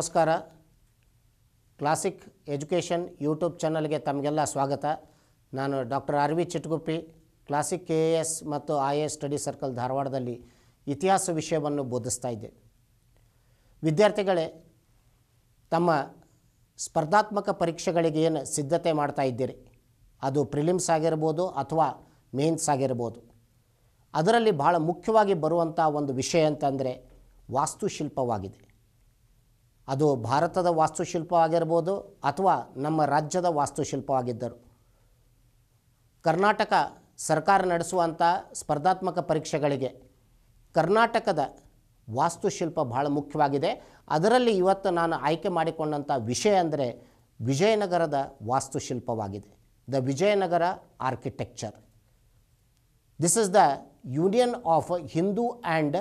ನಮಸ್ಕಾರ classic education YouTube ಚಾನಲ್ಗೆ ತಮಗೆಲ್ಲ ಸ್ವಾಗತ ನಾನು doctor R V Chitguppi classic K A S ಮತ್ತು I A S study circle ಧಾರವಾಡದಲ್ಲಿ ಇತಿಹಾಸ ವಿಷಯವನ್ನು ಬೋಧಿಸ್ತಾ ಇದ್ದೆ ವಿದ್ಯಾರ್ಥಿಗಳೇ ತಮ್ಮ ಸ್ಪರ್ಧಾತ್ಮಕ ಪರೀಕ್ಷೆಗಳಿಗೆ ಏನು ಸಿದ್ಧತೆ ಮಾಡ್ತಾ ಇದ್ದೀರಿ ಅದು ಪ್ರಿಲಿಮ್ಸ್ ಆಗಿರ್ಬೋದು ಅಥವಾ ಮೇನ್ಸ್ ಆಗಿರ್ಬೋದು ಅದರಲ್ಲಿ ಬಹಳ ಮುಖ್ಯವಾಗಿ ಬರುವಂಥ ಒಂದು ವಿಷಯ ಅಂತಂದರೆ ವಾಸ್ತುಶಿಲ್ಪವಾಗಿದೆ ಅದು ಭಾರತದ ವಾಸ್ತುಶಿಲ್ಪ ಆಗಿರ್ಬೋದು ಅಥವಾ ನಮ್ಮ ರಾಜ್ಯದ ವಾಸ್ತುಶಿಲ್ಪವಾಗಿದ್ದರು ಕರ್ನಾಟಕ ಸರ್ಕಾರ ನಡೆಸುವಂಥ ಸ್ಪರ್ಧಾತ್ಮಕ ಪರೀಕ್ಷೆಗಳಿಗೆ ಕರ್ನಾಟಕದ ವಾಸ್ತುಶಿಲ್ಪ ಬಹಳ ಮುಖ್ಯವಾಗಿದೆ ಅದರಲ್ಲಿ ಇವತ್ತು ನಾನು ಆಯ್ಕೆ ಮಾಡಿಕೊಂಡಂಥ ವಿಷಯ ಅಂದರೆ ವಿಜಯನಗರದ ವಾಸ್ತುಶಿಲ್ಪವಾಗಿದೆ the Vijayanagara architecture this is the union of Hindu and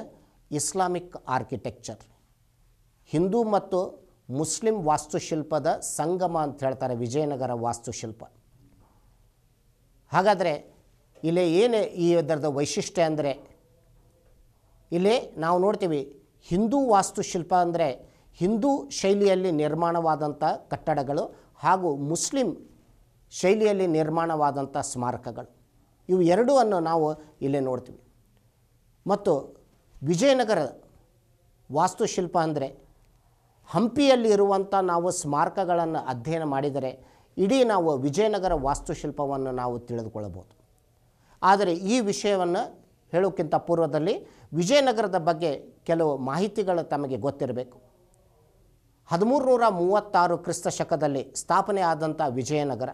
Islamic architecture ಹಿಂದೂ ಮತ್ತು ಮುಸ್ಲಿಂ ವಾಸ್ತುಶಿಲ್ಪದ ಸಂಗಮ ಅಂತ ಹೇಳ್ತಾರೆ ವಿಜಯನಗರ ವಾಸ್ತುಶಿಲ್ಪ ಹಾಗಾದರೆ ಇಲ್ಲಿ ಏನು ಈ ಅದರದ ವೈಶಿಷ್ಟ್ಯ ಅಂದರೆ ಇಲ್ಲಿ ನಾವು ನೋಡ್ತೀವಿ ಹಿಂದೂ ವಾಸ್ತುಶಿಲ್ಪ ಅಂದರೆ ಹಿಂದೂ ಶೈಲಿಯಲ್ಲಿ ನಿರ್ಮಾಣವಾದಂಥ ಕಟ್ಟಡಗಳು ಹಾಗೂ ಮುಸ್ಲಿಂ ಶೈಲಿಯಲ್ಲಿ ನಿರ್ಮಾಣವಾದಂಥ ಸ್ಮಾರಕಗಳು ಇವು ಎರಡೂ ನಾವು ಇಲ್ಲಿ ನೋಡ್ತೀವಿ ಮತ್ತು ವಿಜಯನಗರ ವಾಸ್ತುಶಿಲ್ಪ ಅಂದರೆ ಹಂಪಿಯಲ್ಲಿ ಇರುವಂಥ ನಾವು ಸ್ಮಾರಕಗಳನ್ನು ಅಧ್ಯಯನ ಮಾಡಿದರೆ ಇಡೀ ನಾವು ವಿಜಯನಗರ ವಾಸ್ತುಶಿಲ್ಪವನ್ನು ನಾವು ತಿಳಿದುಕೊಳ್ಳಬಹುದು ಆದರೆ ಈ ವಿಷಯವನ್ನು ಹೇಳೋಕ್ಕಿಂತ ಪೂರ್ವದಲ್ಲಿ ವಿಜಯನಗರದ ಬಗ್ಗೆ ಕೆಲವು ಮಾಹಿತಿಗಳು ತಮಗೆ ಗೊತ್ತಿರಬೇಕು ಹದಿಮೂರು ನೂರ ಮೂವತ್ತಾರು ಕ್ರಿಸ್ತ ಶಕದಲ್ಲಿ ಸ್ಥಾಪನೆ ಆದಂಥ ವಿಜಯನಗರ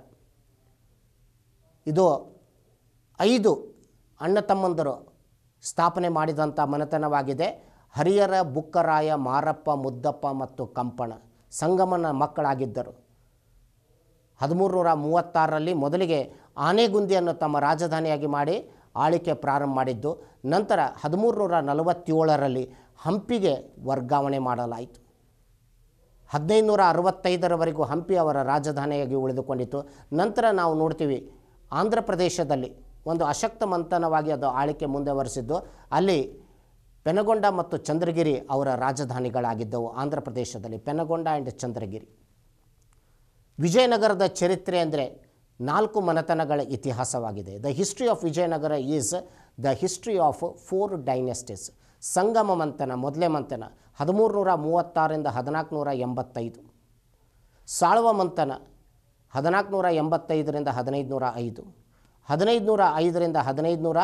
ಇದು ಐದು ಅಣ್ಣ ತಮ್ಮಂದರು ಸ್ಥಾಪನೆ ಮಾಡಿದಂಥ ಮನೆತನವಾಗಿದೆ ಹರಿಯರ ಬುಕ್ಕರಾಯ ಮಾರಪ್ಪ ಮುದ್ದಪ್ಪ ಮತ್ತು ಕಂಪಣ ಸಂಗಮನ ಮಕ್ಕಳಾಗಿದ್ದರು ಹದಿಮೂರು ನೂರ ಮೂವತ್ತಾರರಲ್ಲಿ ಮೊದಲಿಗೆ ಆನೆಗುಂದಿಯನ್ನು ತಮ್ಮ ರಾಜಧಾನಿಯಾಗಿ ಮಾಡಿ ಆಳಿಕೆ ಪ್ರಾರಂಭ ಮಾಡಿದ್ದು ನಂತರ ಹದಿಮೂರು ನೂರ ನಲವತ್ತೇಳರಲ್ಲಿ ಹಂಪಿಗೆ ವರ್ಗಾವಣೆ ಮಾಡಲಾಯಿತು ಹದಿನೈದು ನೂರ ಅರವತ್ತೈದರವರೆಗೂ ಹಂಪಿ ಅವರ ರಾಜಧಾನಿಯಾಗಿ ಉಳಿದುಕೊಂಡಿತ್ತು ನಂತರ ನಾವು ನೋಡ್ತೀವಿ ಆಂಧ್ರ ಪ್ರದೇಶದಲ್ಲಿ ಒಂದು ಅಶಕ್ತ ಮಂಥನವಾಗಿ ಅದು ಆಳಿಕೆ ಮುಂದುವರೆಸಿದ್ದು ಅಲ್ಲಿ ಪೆನಗೊಂಡ ಮತ್ತು ಚಂದ್ರಗಿರಿ ಅವರ ರಾಜಧಾನಿಗಳಾಗಿದ್ದವು ಆಂಧ್ರ ಪ್ರದೇಶದಲ್ಲಿ ಪೆನಗೊಂಡ ಆ್ಯಂಡ್ ಚಂದ್ರಗಿರಿ ವಿಜಯನಗರದ ಚರಿತ್ರೆ ಅಂದರೆ ನಾಲ್ಕು ಮನೆತನಗಳ ಇತಿಹಾಸವಾಗಿದೆ the history of Vijayanagara is the history of four dynasties Sangama ಮಂಥನ ಮೊದಲೇ ಮಂಥನ ಹದಿಮೂರು ನೂರ ಮೂವತ್ತಾರರಿಂದ ಹದಿನಾಲ್ಕು ನೂರ ಎಂಬತ್ತೈದು ಸಾಳ್ವ ಮಂಥನ ಹದಿನಾಲ್ಕು ನೂರ ಎಂಬತ್ತೈದರಿಂದ ಹದಿನೈದು ನೂರ ಐದು ಹದಿನೈದು ನೂರ ಐದರಿಂದ ಹದಿನೈದು ನೂರ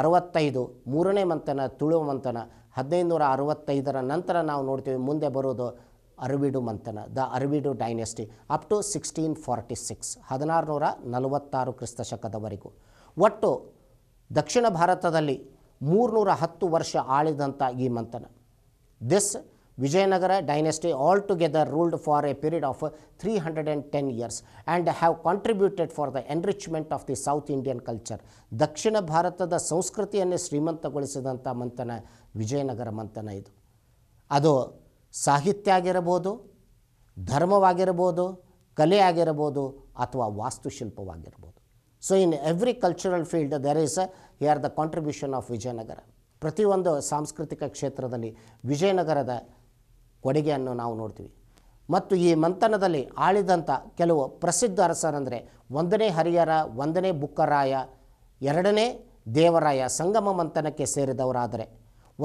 ಅರವತ್ತೈದು ಮೂರನೇ ಮಂಥನ ತುಳುವ ಮಂಥನ ಹದಿನೈದುನೂರ ಅರವತ್ತೈದರ ನಂತರ ನಾವು ನೋಡ್ತೀವಿ ಮುಂದೆ ಬರೋದು ಅರವಿಡು ಮಂಥನ the Aravidu dynasty up to sixteen forty six ಹದಿನಾರುನೂರ ನಲವತ್ತಾರು ಕ್ರಿಸ್ತ ಶಕದವರೆಗೂ ಒಟ್ಟು ದಕ್ಷಿಣ ಭಾರತದಲ್ಲಿ ಮೂರುನೂರ ಹತ್ತು ವರ್ಷ ಆಳಿದಂಥ ಈ ಮಂಥನ this Vijayanagara dynasty all together ruled for a period of three hundred and ten years and have contributed for the enrichment of the south Indian culture ದಕ್ಷಿಣ ಭಾರತದ ಸಂಸ್ಕೃತಿಯನ್ನೇ ಶ್ರೀಮಂತಗೊಳಿಸಿದಂಥ ಮಂಥನ ವಿಜಯನಗರ ಮಂಥನ ಇದು ಅದು ಸಾಹಿತ್ಯ ಆಗಿರಬಹುದು ಧರ್ಮವಾಗಿರಬಹುದು ಕಲೆ ಆಗಿರಬೋದು ಅಥವಾ ವಾಸ್ತುಶಿಲ್ಪವಾಗಿರ್ಬೋದು so in every cultural field there is here the contribution of Vijayanagara ಪ್ರತಿಯೊಂದು ಸಾಂಸ್ಕೃತಿಕ ಕ್ಷೇತ್ರದಲ್ಲಿ ವಿಜಯನಗರದ ಕೊಡುಗೆಯನ್ನು ನಾವು ನೋಡ್ತೀವಿ ಮತ್ತು ಈ ಮಂಥನದಲ್ಲಿ ಆಳಿದಂಥ ಕೆಲವು ಪ್ರಸಿದ್ಧ ಅರಸರಂದರೆ ಒಂದನೇ ಹರಿಹರ ಒಂದನೇ ಬುಕ್ಕರಾಯ ಎರಡನೇ ದೇವರಾಯ ಸಂಗಮ ಮಂಥನಕ್ಕೆ ಸೇರಿದವರಾದರೆ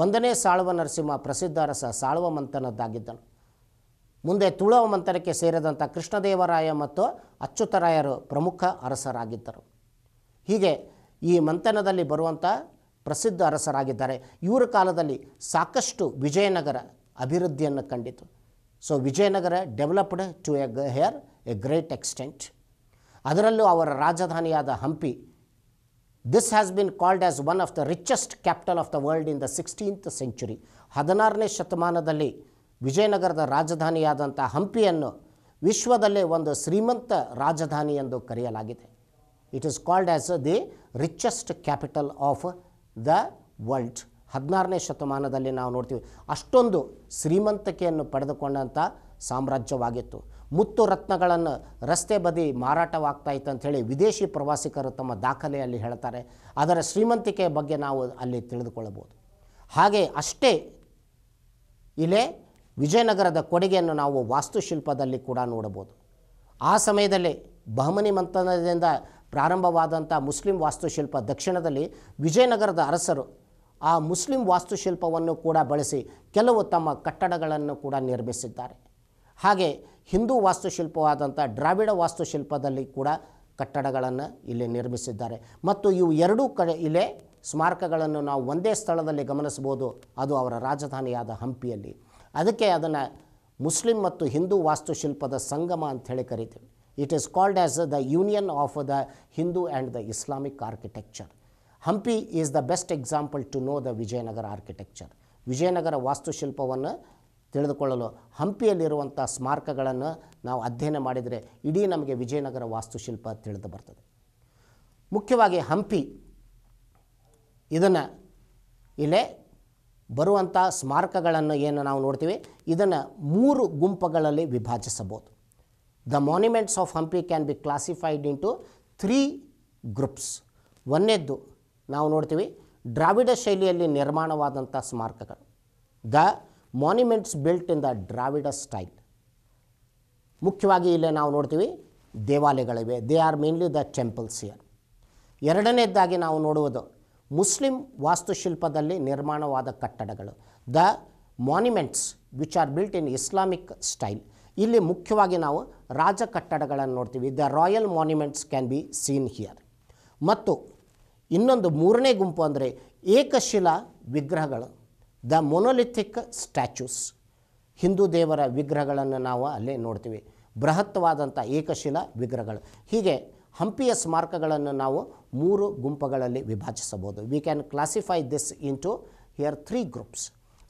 ಒಂದನೇ ಸಾಳುವ ನರಸಿಂಹ ಪ್ರಸಿದ್ಧ ಅರಸ ಸಾಳುವ ಮಂಥನದ್ದಾಗಿದ್ದನು ಮುಂದೆ ತುಳುವ ಮಂಥನಕ್ಕೆ ಸೇರಿದಂಥ ಕೃಷ್ಣದೇವರಾಯ ಮತ್ತು ಅಚ್ಯುತರಾಯರು ಪ್ರಮುಖ ಅರಸರಾಗಿದ್ದರು ಹೀಗೆ ಈ ಮಂಥನದಲ್ಲಿ ಬರುವಂಥ ಪ್ರಸಿದ್ಧ ಅರಸರಾಗಿದ್ದಾರೆ ಇವರ ಕಾಲದಲ್ಲಿ ಸಾಕಷ್ಟು ವಿಜಯನಗರ ಅಭಿವೃದ್ಧಿಯನ್ನು ಕಂಡಿತು so Vijayanagara developed to a here a great extent ಅದರಲ್ಲೂ ಅವರ ರಾಜಧಾನಿಯಾದ Hampi this has been called as one of the richest capital of the world in the sixteenth century ಹದಿನಾರನೇ ಶತಮಾನದಲ್ಲಿ ವಿಜಯನಗರದ ರಾಜಧಾನಿಯಾದಂಥ ಹಂಪಿಯನ್ನು ವಿಶ್ವದಲ್ಲೇ ಒಂದು ಶ್ರೀಮಂತ ರಾಜಧಾನಿ ಎಂದು ಕರೆಯಲಾಗಿದೆ it is called as the richest capital of the world ಹದಿನಾರನೇ ಶತಮಾನದಲ್ಲಿ ನಾವು ನೋಡ್ತೀವಿ ಅಷ್ಟೊಂದು ಶ್ರೀಮಂತಿಕೆಯನ್ನು ಪಡೆದುಕೊಂಡಂಥ ಸಾಮ್ರಾಜ್ಯವಾಗಿತ್ತು ಮುತ್ತು ರತ್ನಗಳನ್ನು ರಸ್ತೆ ಬದಿ ಮಾರಾಟವಾಗ್ತಾ ಇತ್ತು ಅಂಥೇಳಿ ವಿದೇಶಿ ಪ್ರವಾಸಿಗರು ತಮ್ಮ ದಾಖಲೆಯಲ್ಲಿ ಹೇಳ್ತಾರೆ ಅದರ ಶ್ರೀಮಂತಿಕೆಯ ಬಗ್ಗೆ ನಾವು ಅಲ್ಲಿ ತಿಳಿದುಕೊಳ್ಳಬಹುದು ಹಾಗೆ ಅಷ್ಟೇ ಇಲ್ಲೇ ವಿಜಯನಗರದ ಕೊಡುಗೆಯನ್ನು ನಾವು ವಾಸ್ತುಶಿಲ್ಪದಲ್ಲಿ ಕೂಡ ನೋಡಬಹುದು ಆ ಸಮಯದಲ್ಲಿ ಬಹಮನಿ ಮಂಥನದಿಂದ ಪ್ರಾರಂಭವಾದಂಥ ಮುಸ್ಲಿಂ ವಾಸ್ತುಶಿಲ್ಪ ದಕ್ಷಿಣದಲ್ಲಿ ವಿಜಯನಗರದ ಅರಸರು ಆ ಮುಸ್ಲಿಂ ವಾಸ್ತುಶಿಲ್ಪವನ್ನು ಕೂಡ ಬಳಸಿ ಕೆಲವು ತಮ್ಮ ಕಟ್ಟಡಗಳನ್ನು ಕೂಡ ನಿರ್ಮಿಸಿದ್ದಾರೆ ಹಾಗೆ ಹಿಂದೂ ವಾಸ್ತುಶಿಲ್ಪವಾದಂಥ ದ್ರಾವಿಡ ವಾಸ್ತುಶಿಲ್ಪದಲ್ಲಿ ಕೂಡ ಕಟ್ಟಡಗಳನ್ನು ಇಲ್ಲಿ ನಿರ್ಮಿಸಿದ್ದಾರೆ ಮತ್ತು ಇವು ಎರಡೂ ಕಡೆ ಇಲ್ಲೇ ಸ್ಮಾರಕಗಳನ್ನು ನಾವು ಒಂದೇ ಸ್ಥಳದಲ್ಲಿ ಗಮನಿಸ್ಬೋದು ಅದು ಅವರ ರಾಜಧಾನಿಯಾದ ಹಂಪಿಯಲ್ಲಿ ಅದಕ್ಕೆ ಅದನ್ನು ಮುಸ್ಲಿಂ ಮತ್ತು ಹಿಂದೂ ವಾಸ್ತುಶಿಲ್ಪದ ಸಂಗಮ ಹೇಳಿ ಕರಿತೀವಿ it is called as the union of the Hindu and the Islamic architecture Hampi is the best example to know the Vijayanagara architecture Vijayanagara ವಾಸ್ತುಶಿಲ್ಪವನ್ನು ತಿಳಿದುಕೊಳ್ಳಲು ಹಂಪಿಯಲ್ಲಿರುವಂಥ ಸ್ಮಾರಕಗಳನ್ನು ನಾವು ಅಧ್ಯಯನ ಮಾಡಿದರೆ ಇಡೀ ನಮಗೆ ವಿಜಯನಗರ ವಾಸ್ತುಶಿಲ್ಪ ತಿಳಿದು ಬರ್ತದೆ ಮುಖ್ಯವಾಗಿ ಹಂಪಿ ಇದನ್ನು ಇಲ್ಲೇ ಬರುವಂಥ ಸ್ಮಾರಕಗಳನ್ನು ಏನು ನಾವು ನೋಡ್ತೀವಿ ಇದನ್ನು ಮೂರು ಗುಂಪುಗಳಲ್ಲಿ ವಿಭಾಜಿಸಬಹುದು the monuments of Hampi can be classified into three groups ಒಂದೇದ್ದು ನಾವು ನೋಡ್ತೀವಿ ದ್ರಾವಿಡ ಶೈಲಿಯಲ್ಲಿ ನಿರ್ಮಾಣವಾದಂಥ ಸ್ಮಾರಕಗಳು the monuments built in the Dravida style ಮುಖ್ಯವಾಗಿ ಇಲ್ಲಿ ನಾವು ನೋಡ್ತೀವಿ ದೇವಾಲಯಗಳಿವೆ they are mainly the temples here ಎರಡನೇದಾಗಿ ನಾವು ನೋಡುವುದು ಮುಸ್ಲಿಂ ವಾಸ್ತುಶಿಲ್ಪದಲ್ಲಿ ನಿರ್ಮಾಣವಾದ ಕಟ್ಟಡಗಳು the monuments which are built in Islamic style ಇಲ್ಲಿ ಮುಖ್ಯವಾಗಿ ನಾವು ರಾಜ ಕಟ್ಟಡಗಳನ್ನು ನೋಡ್ತೀವಿ the royal monuments can be seen here ಮತ್ತು ಇನ್ನೊಂದು ಮೂರನೇ ಗುಂಪು ಅಂದರೆ ಏಕಶಿಲಾ ವಿಗ್ರಹಗಳು ದ ಮೊನೊಲಿಥಿಕ್ ಸ್ಟ್ಯಾಚ್ಯೂಸ್ ಹಿಂದೂ ದೇವರ ವಿಗ್ರಹಗಳನ್ನು ನಾವು ಅಲ್ಲೇ ನೋಡ್ತೀವಿ ಬೃಹತ್ವಾದಂಥ ಏಕಶಿಲಾ ವಿಗ್ರಹಗಳು ಹೀಗೆ ಹಂಪಿಯ ಸ್ಮಾರಕಗಳನ್ನು ನಾವು ಮೂರು ಗುಂಪುಗಳಲ್ಲಿ ವಿಭಾಜಿಸಬಹುದು we can classify this to here three groups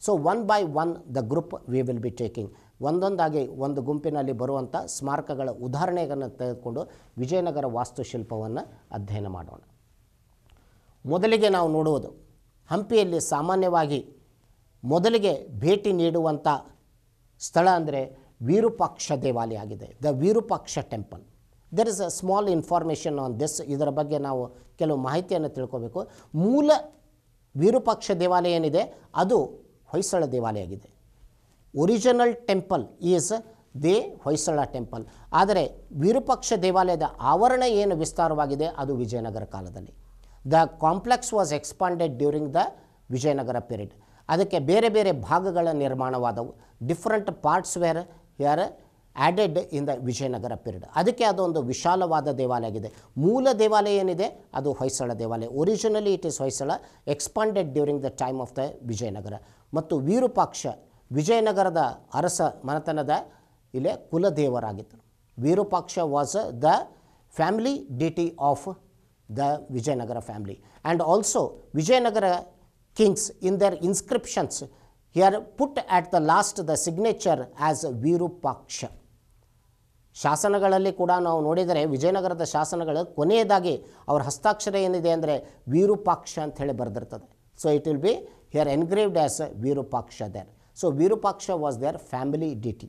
so one by one the group we will be taking ಒಂದೊಂದಾಗಿ ಒಂದು ಗುಂಪಿನಲ್ಲಿ ಬರುವಂಥ ಸ್ಮಾರಕಗಳ ಉದಾಹರಣೆಗಳನ್ನು ತೆಗೆದುಕೊಂಡು ವಿಜಯನಗರ ವಾಸ್ತುಶಿಲ್ಪವನ್ನು ಅಧ್ಯಯನ ಮಾಡೋಣ ಮೊದಲಿಗೆ ನಾವು ನೋಡುವುದು ಹಂಪಿಯಲ್ಲಿ ಸಾಮಾನ್ಯವಾಗಿ ಮೊದಲಿಗೆ ಭೇಟಿ ನೀಡುವಂಥ ಸ್ಥಳ ಅಂದರೆ ವಿರೂಪಾಕ್ಷ ದೇವಾಲಯ ಆಗಿದೆ the Virupaksha temple there is a small information on this ಇದರ ಬಗ್ಗೆ ನಾವು ಕೆಲವು ಮಾಹಿತಿಯನ್ನು ತಿಳ್ಕೋಬೇಕು ಮೂಲ ವಿರೂಪಾಕ್ಷ ದೇವಾಲಯ ಏನಿದೆ ಅದು ಹೊಯ್ಸಳ ದೇವಾಲಯ ಆಗಿದೆ original temple is the Hoysala temple ಆದರೆ ವಿರೂಪಾಕ್ಷ ದೇವಾಲಯದ ಆವರಣ ಏನು ವಿಸ್ತಾರವಾಗಿದೆ ಅದು ವಿಜಯನಗರ ಕಾಲದಲ್ಲಿ the complex was expanded during the Vijayanagara period ಅದಕ್ಕೆ ಬೇರೆ ಬೇರೆ ಭಾಗಗಳ ನಿರ್ಮಾಣವಾದವು ಡಿಫ್ರೆಂಟ್ ಪಾರ್ಟ್ಸ್ ವೇರ್ ಯಾರ added in the Vijayanagara period ಅದಕ್ಕೆ ಅದೊಂದು ವಿಶಾಲವಾದ ದೇವಾಲಯ ಆಗಿದೆ ಮೂಲ ದೇವಾಲಯ ಏನಿದೆ ಅದು ಹೊಯ್ಸಳ ದೇವಾಲಯ originally it is Hoysala expanded during the time of the Vijayanagara ಮತ್ತು ವಿರೂಪಾಕ್ಷ ವಿಜಯನಗರದ ಅರಸ ಮನೆತನದ ಇಲ್ಲೇ ಕುಲದೇವರಾಗಿತ್ತು Virupaksha was the family deity of the Vijayanagara family. And also Vijayanagara kings in their inscriptions here put at the last the signature as Virupaksha. ಶಾಸನಗಳಲ್ಲಿ ಕೂಡ ನಾವು ನೋಡಿದರೆ ವಿಜಯನಗರದ ಶಾಸನಗಳು ಕೊನೆಯದಾಗಿ ಅವರ ಹಸ್ತಾಕ್ಷರ ಏನಿದೆ ಅಂದರೆ ವೀರೂಪಾಕ್ಷ ಅಂತ ಹೇಳಿ ಬರೆದಿರ್ತದೆ so it will be here engraved as Virupaksha there so Virupaksha was their family deity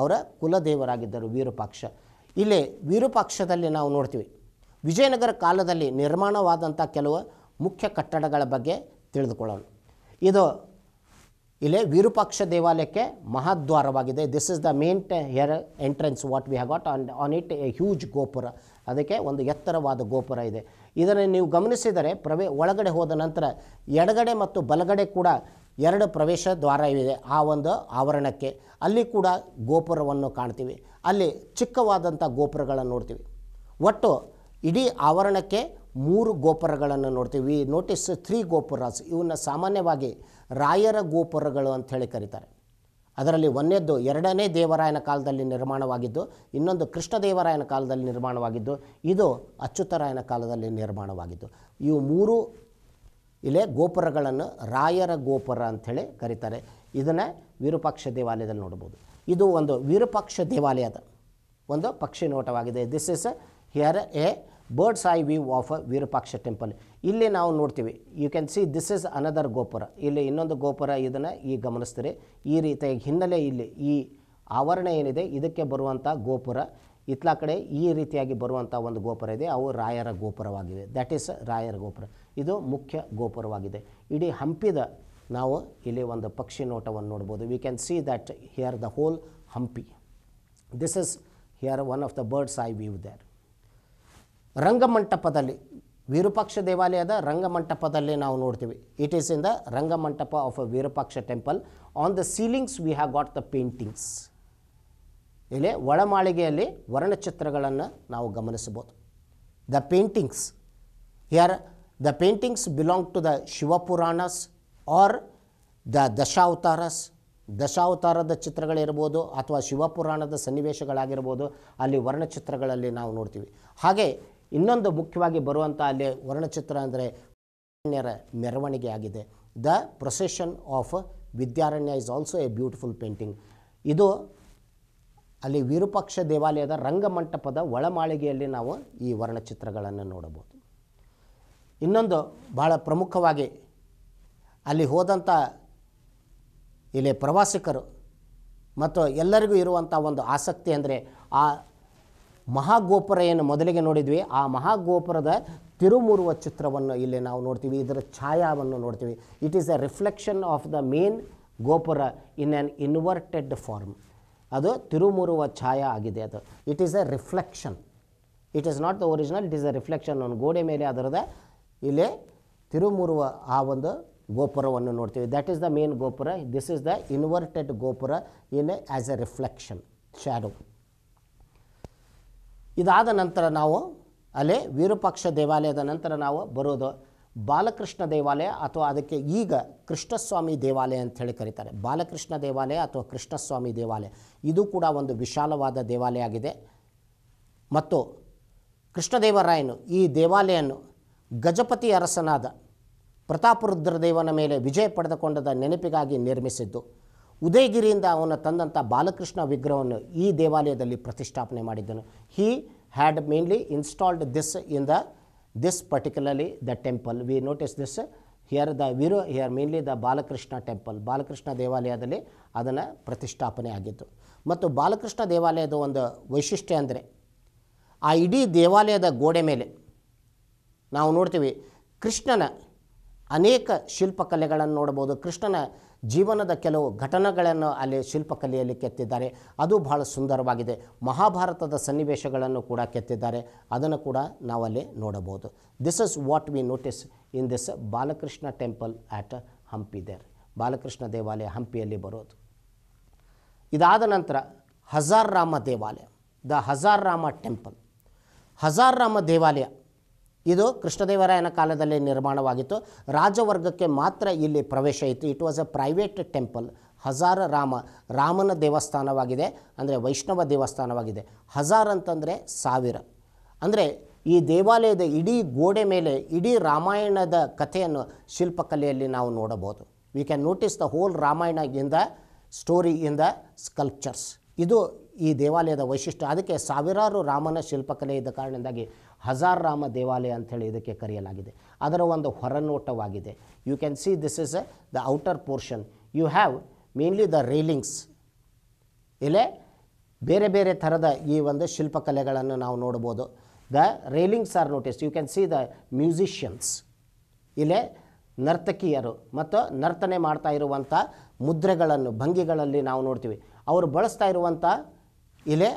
ಅವರ ಕುಲದೇವರಾಗಿದ್ದರು ವೀರೂಪಾಕ್ಷ ಇಲ್ಲಿ ವಿರೂಪಾಕ್ಷದಲ್ಲಿ ನಾವು ನೋಡ್ತೀವಿ ವಿಜಯನಗರ ಕಾಲದಲ್ಲಿ ನಿರ್ಮಾಣವಾದಂಥ ಕೆಲವು ಮುಖ್ಯ ಕಟ್ಟಡಗಳ ಬಗ್ಗೆ ತಿಳಿದುಕೊಳ್ಳೋಣ ಇದು ಇಲ್ಲಿ ವಿರೂಪಾಕ್ಷ ದೇವಾಲಯಕ್ಕೆ ಮಹಾದ್ವಾರವಾಗಿದೆ this is the main here entrance what we have got on on it a huge gopura ಅದಕ್ಕೆ ಒಂದು ಎತ್ತರವಾದ ಗೋಪುರ ಇದೆ ಇದನ್ನು ನೀವು ಗಮನಿಸಿದರೆ ಪ್ರವೇ ಒಳಗಡೆ ಹೋದ ನಂತರ ಎಡಗಡೆ ಮತ್ತು ಬಲಗಡೆ ಕೂಡ ಎರಡು ಪ್ರವೇಶ ದ್ವಾರ ಇದೆ ಆ ಒಂದು ಆವರಣಕ್ಕೆ ಅಲ್ಲಿ ಕೂಡ ಗೋಪುರವನ್ನು ಕಾಣ್ತೀವಿ ಅಲ್ಲಿ ಚಿಕ್ಕವಾದಂಥ ಗೋಪುರಗಳನ್ನು ನೋಡ್ತೀವಿ ಒಟ್ಟು ಇಡೀ ಆವರಣಕ್ಕೆ ಮೂರು ಗೋಪುರಗಳನ್ನು ನೋಡ್ತೀವಿ ನೋಟಿಸ್ ತ್ರೀ ಗೋಪುರಾಸ್ ಇವನ್ನ ಸಾಮಾನ್ಯವಾಗಿ ರಾಯರ ಗೋಪುರಗಳು ಅಂಥೇಳಿ ಕರೀತಾರೆ ಅದರಲ್ಲಿ ಒಂದೇದ್ದು ಎರಡನೇ ದೇವರಾಯನ ಕಾಲದಲ್ಲಿ ನಿರ್ಮಾಣವಾಗಿದ್ದು ಇನ್ನೊಂದು ಕೃಷ್ಣದೇವರಾಯನ ಕಾಲದಲ್ಲಿ ನಿರ್ಮಾಣವಾಗಿದ್ದು ಇದು ಅಚ್ಯುತರಾಯನ ಕಾಲದಲ್ಲಿ ನಿರ್ಮಾಣವಾಗಿದ್ದು ಇವು ಮೂರು ಇಲ್ಲೇ ಗೋಪುರಗಳನ್ನು ರಾಯರ ಗೋಪುರ ಅಂಥೇಳಿ ಕರೀತಾರೆ ಇದನ್ನು ವಿರೂಪಾಕ್ಷ ದೇವಾಲಯದಲ್ಲಿ ನೋಡ್ಬೋದು ಇದು ಒಂದು ವಿರೂಪಾಕ್ಷ ದೇವಾಲಯದ ಒಂದು ಪಕ್ಷಿ ನೋಟವಾಗಿದೆ this is here a bird's eye view of a Virupaksha temple ಇಲ್ಲಿ ನಾವು ನೋಡ್ತೀವಿ you can see this is another gopura ಇಲ್ಲಿ ಇನ್ನೊಂದು ಗೋಪುರ ಇದನ್ನು ಈ ಗಮನಿಸ್ತೀರಿ ಈ ರೀತಿಯಾಗಿ ಹಿನ್ನೆಲೆ ಇಲ್ಲಿ ಈ ಆವರಣ ಏನಿದೆ ಇದಕ್ಕೆ ಬರುವಂಥ ಗೋಪುರ ಇತ್ಲ ಕಡೆ ಈ ರೀತಿಯಾಗಿ ಬರುವಂಥ ಒಂದು ಗೋಪುರ ಇದೆ ಅವು ರಾಯರ ಗೋಪುರವಾಗಿದೆ ದ್ಯಾಟ್ ಈಸ್ ರಾಯರ ಗೋಪುರ ಇದು ಮುಖ್ಯ ಗೋಪುರವಾಗಿದೆ ಇಡೀ ಹಂಪಿದ ನಾವು ಇಲ್ಲಿ ಒಂದು ಪಕ್ಷಿ ನೋಟವನ್ನು ನೋಡ್ಬೋದು we can see that here the whole Hampi this is here one of the bird's eye view there ರಂಗಮಂಟಪದಲ್ಲಿ ವಿರೂಪಾಕ್ಷ ದೇವಾಲಯದ ರಂಗಮಂಟಪದಲ್ಲಿ ನಾವು ನೋಡ್ತೀವಿ it is in the rangamantapa of a Virupaksha temple on the ceilings we have got the paintings ಇಲ್ಲಿ ಒಳಮಾಳಿಗೆಯಲ್ಲಿ ವರ್ಣಚಿತ್ರಗಳನ್ನು ನಾವು ಗಮನಿಸಬಹುದು the paintings here the paintings belong to the Shivapuranas or the Dashavataras ದಶಾವತಾರದ ಚಿತ್ರಗಳಿರ್ಬೋದು ಅಥವಾ ಶಿವಪುರಾಣದ ಸನ್ನಿವೇಶಗಳಾಗಿರ್ಬೋದು ಅಲ್ಲಿ ವರ್ಣಚಿತ್ರಗಳಲ್ಲಿ ನಾವು ನೋಡ್ತೀವಿ ಹಾಗೆ ಇನ್ನೊಂದು ಮುಖ್ಯವಾಗಿ ಬರುವಂಥ ಅಲ್ಲಿ ವರ್ಣಚಿತ್ರ ಅಂದರೆ ಮೆರವಣಿಗೆ ಆಗಿದೆ the procession of Vidyaranya is also a beautiful painting ಇದು ಅಲ್ಲಿ ವಿರೂಪಾಕ್ಷ ದೇವಾಲಯದ ರಂಗಮಂಟಪದ ಒಳಮಾಳಿಗೆಯಲ್ಲಿ ನಾವು ಈ ವರ್ಣಚಿತ್ರಗಳನ್ನು ನೋಡಬಹುದು ಇನ್ನೊಂದು ಭಾಳ ಪ್ರಮುಖವಾಗಿ ಅಲ್ಲಿ ಹೋದಂಥ ಇಲ್ಲಿ ಪ್ರವಾಸಿಕರು ಮತ್ತು ಎಲ್ಲರಿಗೂ ಇರುವಂಥ ಒಂದು ಆಸಕ್ತಿ ಅಂದರೆ ಆ ಮಹಾಗೋಪುರ ಏನು ಮೊದಲಿಗೆ ನೋಡಿದ್ವಿ ಆ ಮಹಾಗೋಪುರದ ತಿರುಮುರುವ ಚಿತ್ರವನ್ನು ಇಲ್ಲಿ ನಾವು ನೋಡ್ತೀವಿ ಇದರ ಛಾಯಾವನ್ನು ನೋಡ್ತೀವಿ it is a reflection of the main gopura in an inverted form ಅದು ತಿರುಮುರುವ ಛಾಯಾ ಆಗಿದೆ ಅದು it is a reflection it is not the original it is a reflection ಒಂದು ಗೋಡೆ ಮೇಲೆ ಅದರದ ಇಲ್ಲಿ ತಿರುಮುರುವ ಆ ಒಂದು ಗೋಪುರವನ್ನು ನೋಡ್ತೀವಿ that is the main gopura this is the inverted gopura in as a reflection shadow ಇದಾದ ನಂತರ ನಾವು ಅಲ್ಲೇ ವಿರೂಪಾಕ್ಷ ದೇವಾಲಯದ ನಂತರ ನಾವು ಬರೋದು ಬಾಲಕೃಷ್ಣ ದೇವಾಲಯ ಅಥವಾ ಅದಕ್ಕೆ ಈಗ ಕೃಷ್ಣಸ್ವಾಮಿ ದೇವಾಲಯ ಅಂತ ಹೇಳಿ ಕರೀತಾರೆ ಬಾಲಕೃಷ್ಣ ದೇವಾಲಯ ಅಥವಾ ಕೃಷ್ಣಸ್ವಾಮಿ ದೇವಾಲಯ ಇದು ಕೂಡ ಒಂದು ವಿಶಾಲವಾದ ದೇವಾಲಯ ಆಗಿದೆ ಮತ್ತು ಕೃಷ್ಣದೇವರಾಯನು ಈ ದೇವಾಲಯನ್ನು ಗಜಪತಿ ಅರಸನಾದ ಪ್ರತಾಪರುದ್ರದೇವನ ಮೇಲೆ ವಿಜಯ ಪಡೆದುಕೊಂಡದ ನೆನಪಿಗಾಗಿ ನಿರ್ಮಿಸಿದ್ದು ಉದಯಗಿರಿಯಿಂದ ಅವನು ತಂದಂಥ ಬಾಲಕೃಷ್ಣ ವಿಗ್ರಹವನ್ನು ಈ ದೇವಾಲಯದಲ್ಲಿ ಪ್ರತಿಷ್ಠಾಪನೆ ಮಾಡಿದ್ದನು he had mainly installed this in the this particularly the temple we notice this here the Viro here mainly the Balakrishna temple Balakrishna ದೇವಾಲಯದಲ್ಲಿ ಅದನ್ನು ಪ್ರತಿಷ್ಠಾಪನೆ ಆಗಿತ್ತು ಮತ್ತು ಬಾಲಕೃಷ್ಣ ದೇವಾಲಯದ ಒಂದು ವೈಶಿಷ್ಟ್ಯ ಅಂದರೆ ಆ ಇಡೀ ದೇವಾಲಯದ ಗೋಡೆ ಮೇಲೆ ನಾವು ನೋಡ್ತೀವಿ ಕೃಷ್ಣನ ಅನೇಕ ಶಿಲ್ಪಕಲೆಗಳನ್ನು ನೋಡ್ಬೋದು ಕೃಷ್ಣನ ಜೀವನದ ಕೆಲವು ಘಟನೆಗಳನ್ನು ಅಲ್ಲಿ ಶಿಲ್ಪಕಲೆಯಲ್ಲಿ ಕೆತ್ತಿದ್ದಾರೆ ಅದು ಬಹಳ ಸುಂದರವಾಗಿದೆ ಮಹಾಭಾರತದ ಸನ್ನಿವೇಶಗಳನ್ನು ಕೂಡ ಕೆತ್ತಿದ್ದಾರೆ ಅದನ್ನು ಕೂಡ ನಾವಲ್ಲಿ ನೋಡಬಹುದು this is what we notice in this Balakrishna temple at Hampi there Balakrishna ದೇವಾಲಯ ಹಂಪಿಯಲ್ಲಿ ಬರೋದು ಇದಾದ ನಂತರ ಹಜಾರ್ ರಾಮ ದೇವಾಲಯ ದ ಹಜಾರ್ ರಾಮ ಟೆಂಪಲ್ ಹಜಾರ್ ರಾಮ ದೇವಾಲಯ ಇದು ಕೃಷ್ಣದೇವರಾಯನ ಕಾಲದಲ್ಲಿ ನಿರ್ಮಾಣವಾಗಿತ್ತು ರಾಜವರ್ಗಕ್ಕೆ ಮಾತ್ರ ಇಲ್ಲಿ ಪ್ರವೇಶ ಇತ್ತು it was a private temple Hazara Rama ರಾಮನ ದೇವಸ್ಥಾನವಾಗಿದೆ ಅಂದರೆ ವೈಷ್ಣವ ದೇವಸ್ಥಾನವಾಗಿದೆ ಹಜಾರ್ ಅಂತಂದರೆ ಸಾವಿರ ಅಂದರೆ ಈ ದೇವಾಲಯದ ಇಡೀ ಗೋಡೆ ಮೇಲೆ ಇಡೀ ರಾಮಾಯಣದ ಕಥೆಯನ್ನು ಶಿಲ್ಪಕಲೆಯಲ್ಲಿ ನಾವು ನೋಡಬಹುದು we can notice the whole Ramayana in the story in the sculptures ಇದು ಈ ದೇವಾಲಯದ ವೈಶಿಷ್ಟ್ಯ ಅದಕ್ಕೆ ಸಾವಿರಾರು ರಾಮನ ಶಿಲ್ಪಕಲೆ ಇದ್ದ ಕಾರಣದಿಂದಾಗಿ ಹಜಾರ್ ರಾಮ ದೇವಾಲಯ ಅಂಥೇಳಿ ಇದಕ್ಕೆ ಕರೆಯಲಾಗಿದೆ ಅದರ ಒಂದು ಹೊರನೋಟವಾಗಿದೆ you can see this is the outer portion you have mainly the railings ಇಲ್ಲೇ ಬೇರೆ ಬೇರೆ ಥರದ ಈ ಒಂದು ಶಿಲ್ಪಕಲೆಗಳನ್ನು ನಾವು ನೋಡ್ಬೋದು the railings are notice you can see the musicians ಇಲ್ಲೇ ನರ್ತಕಿಯರು ಮತ್ತು ನರ್ತನೆ ಮಾಡ್ತಾ ಇರುವಂಥ ಮುದ್ರೆಗಳನ್ನು ಭಂಗಿಗಳಲ್ಲಿ ನಾವು ನೋಡ್ತೀವಿ ಅವರು ಬಳಸ್ತಾ ಇರುವಂಥ ಇಲೆ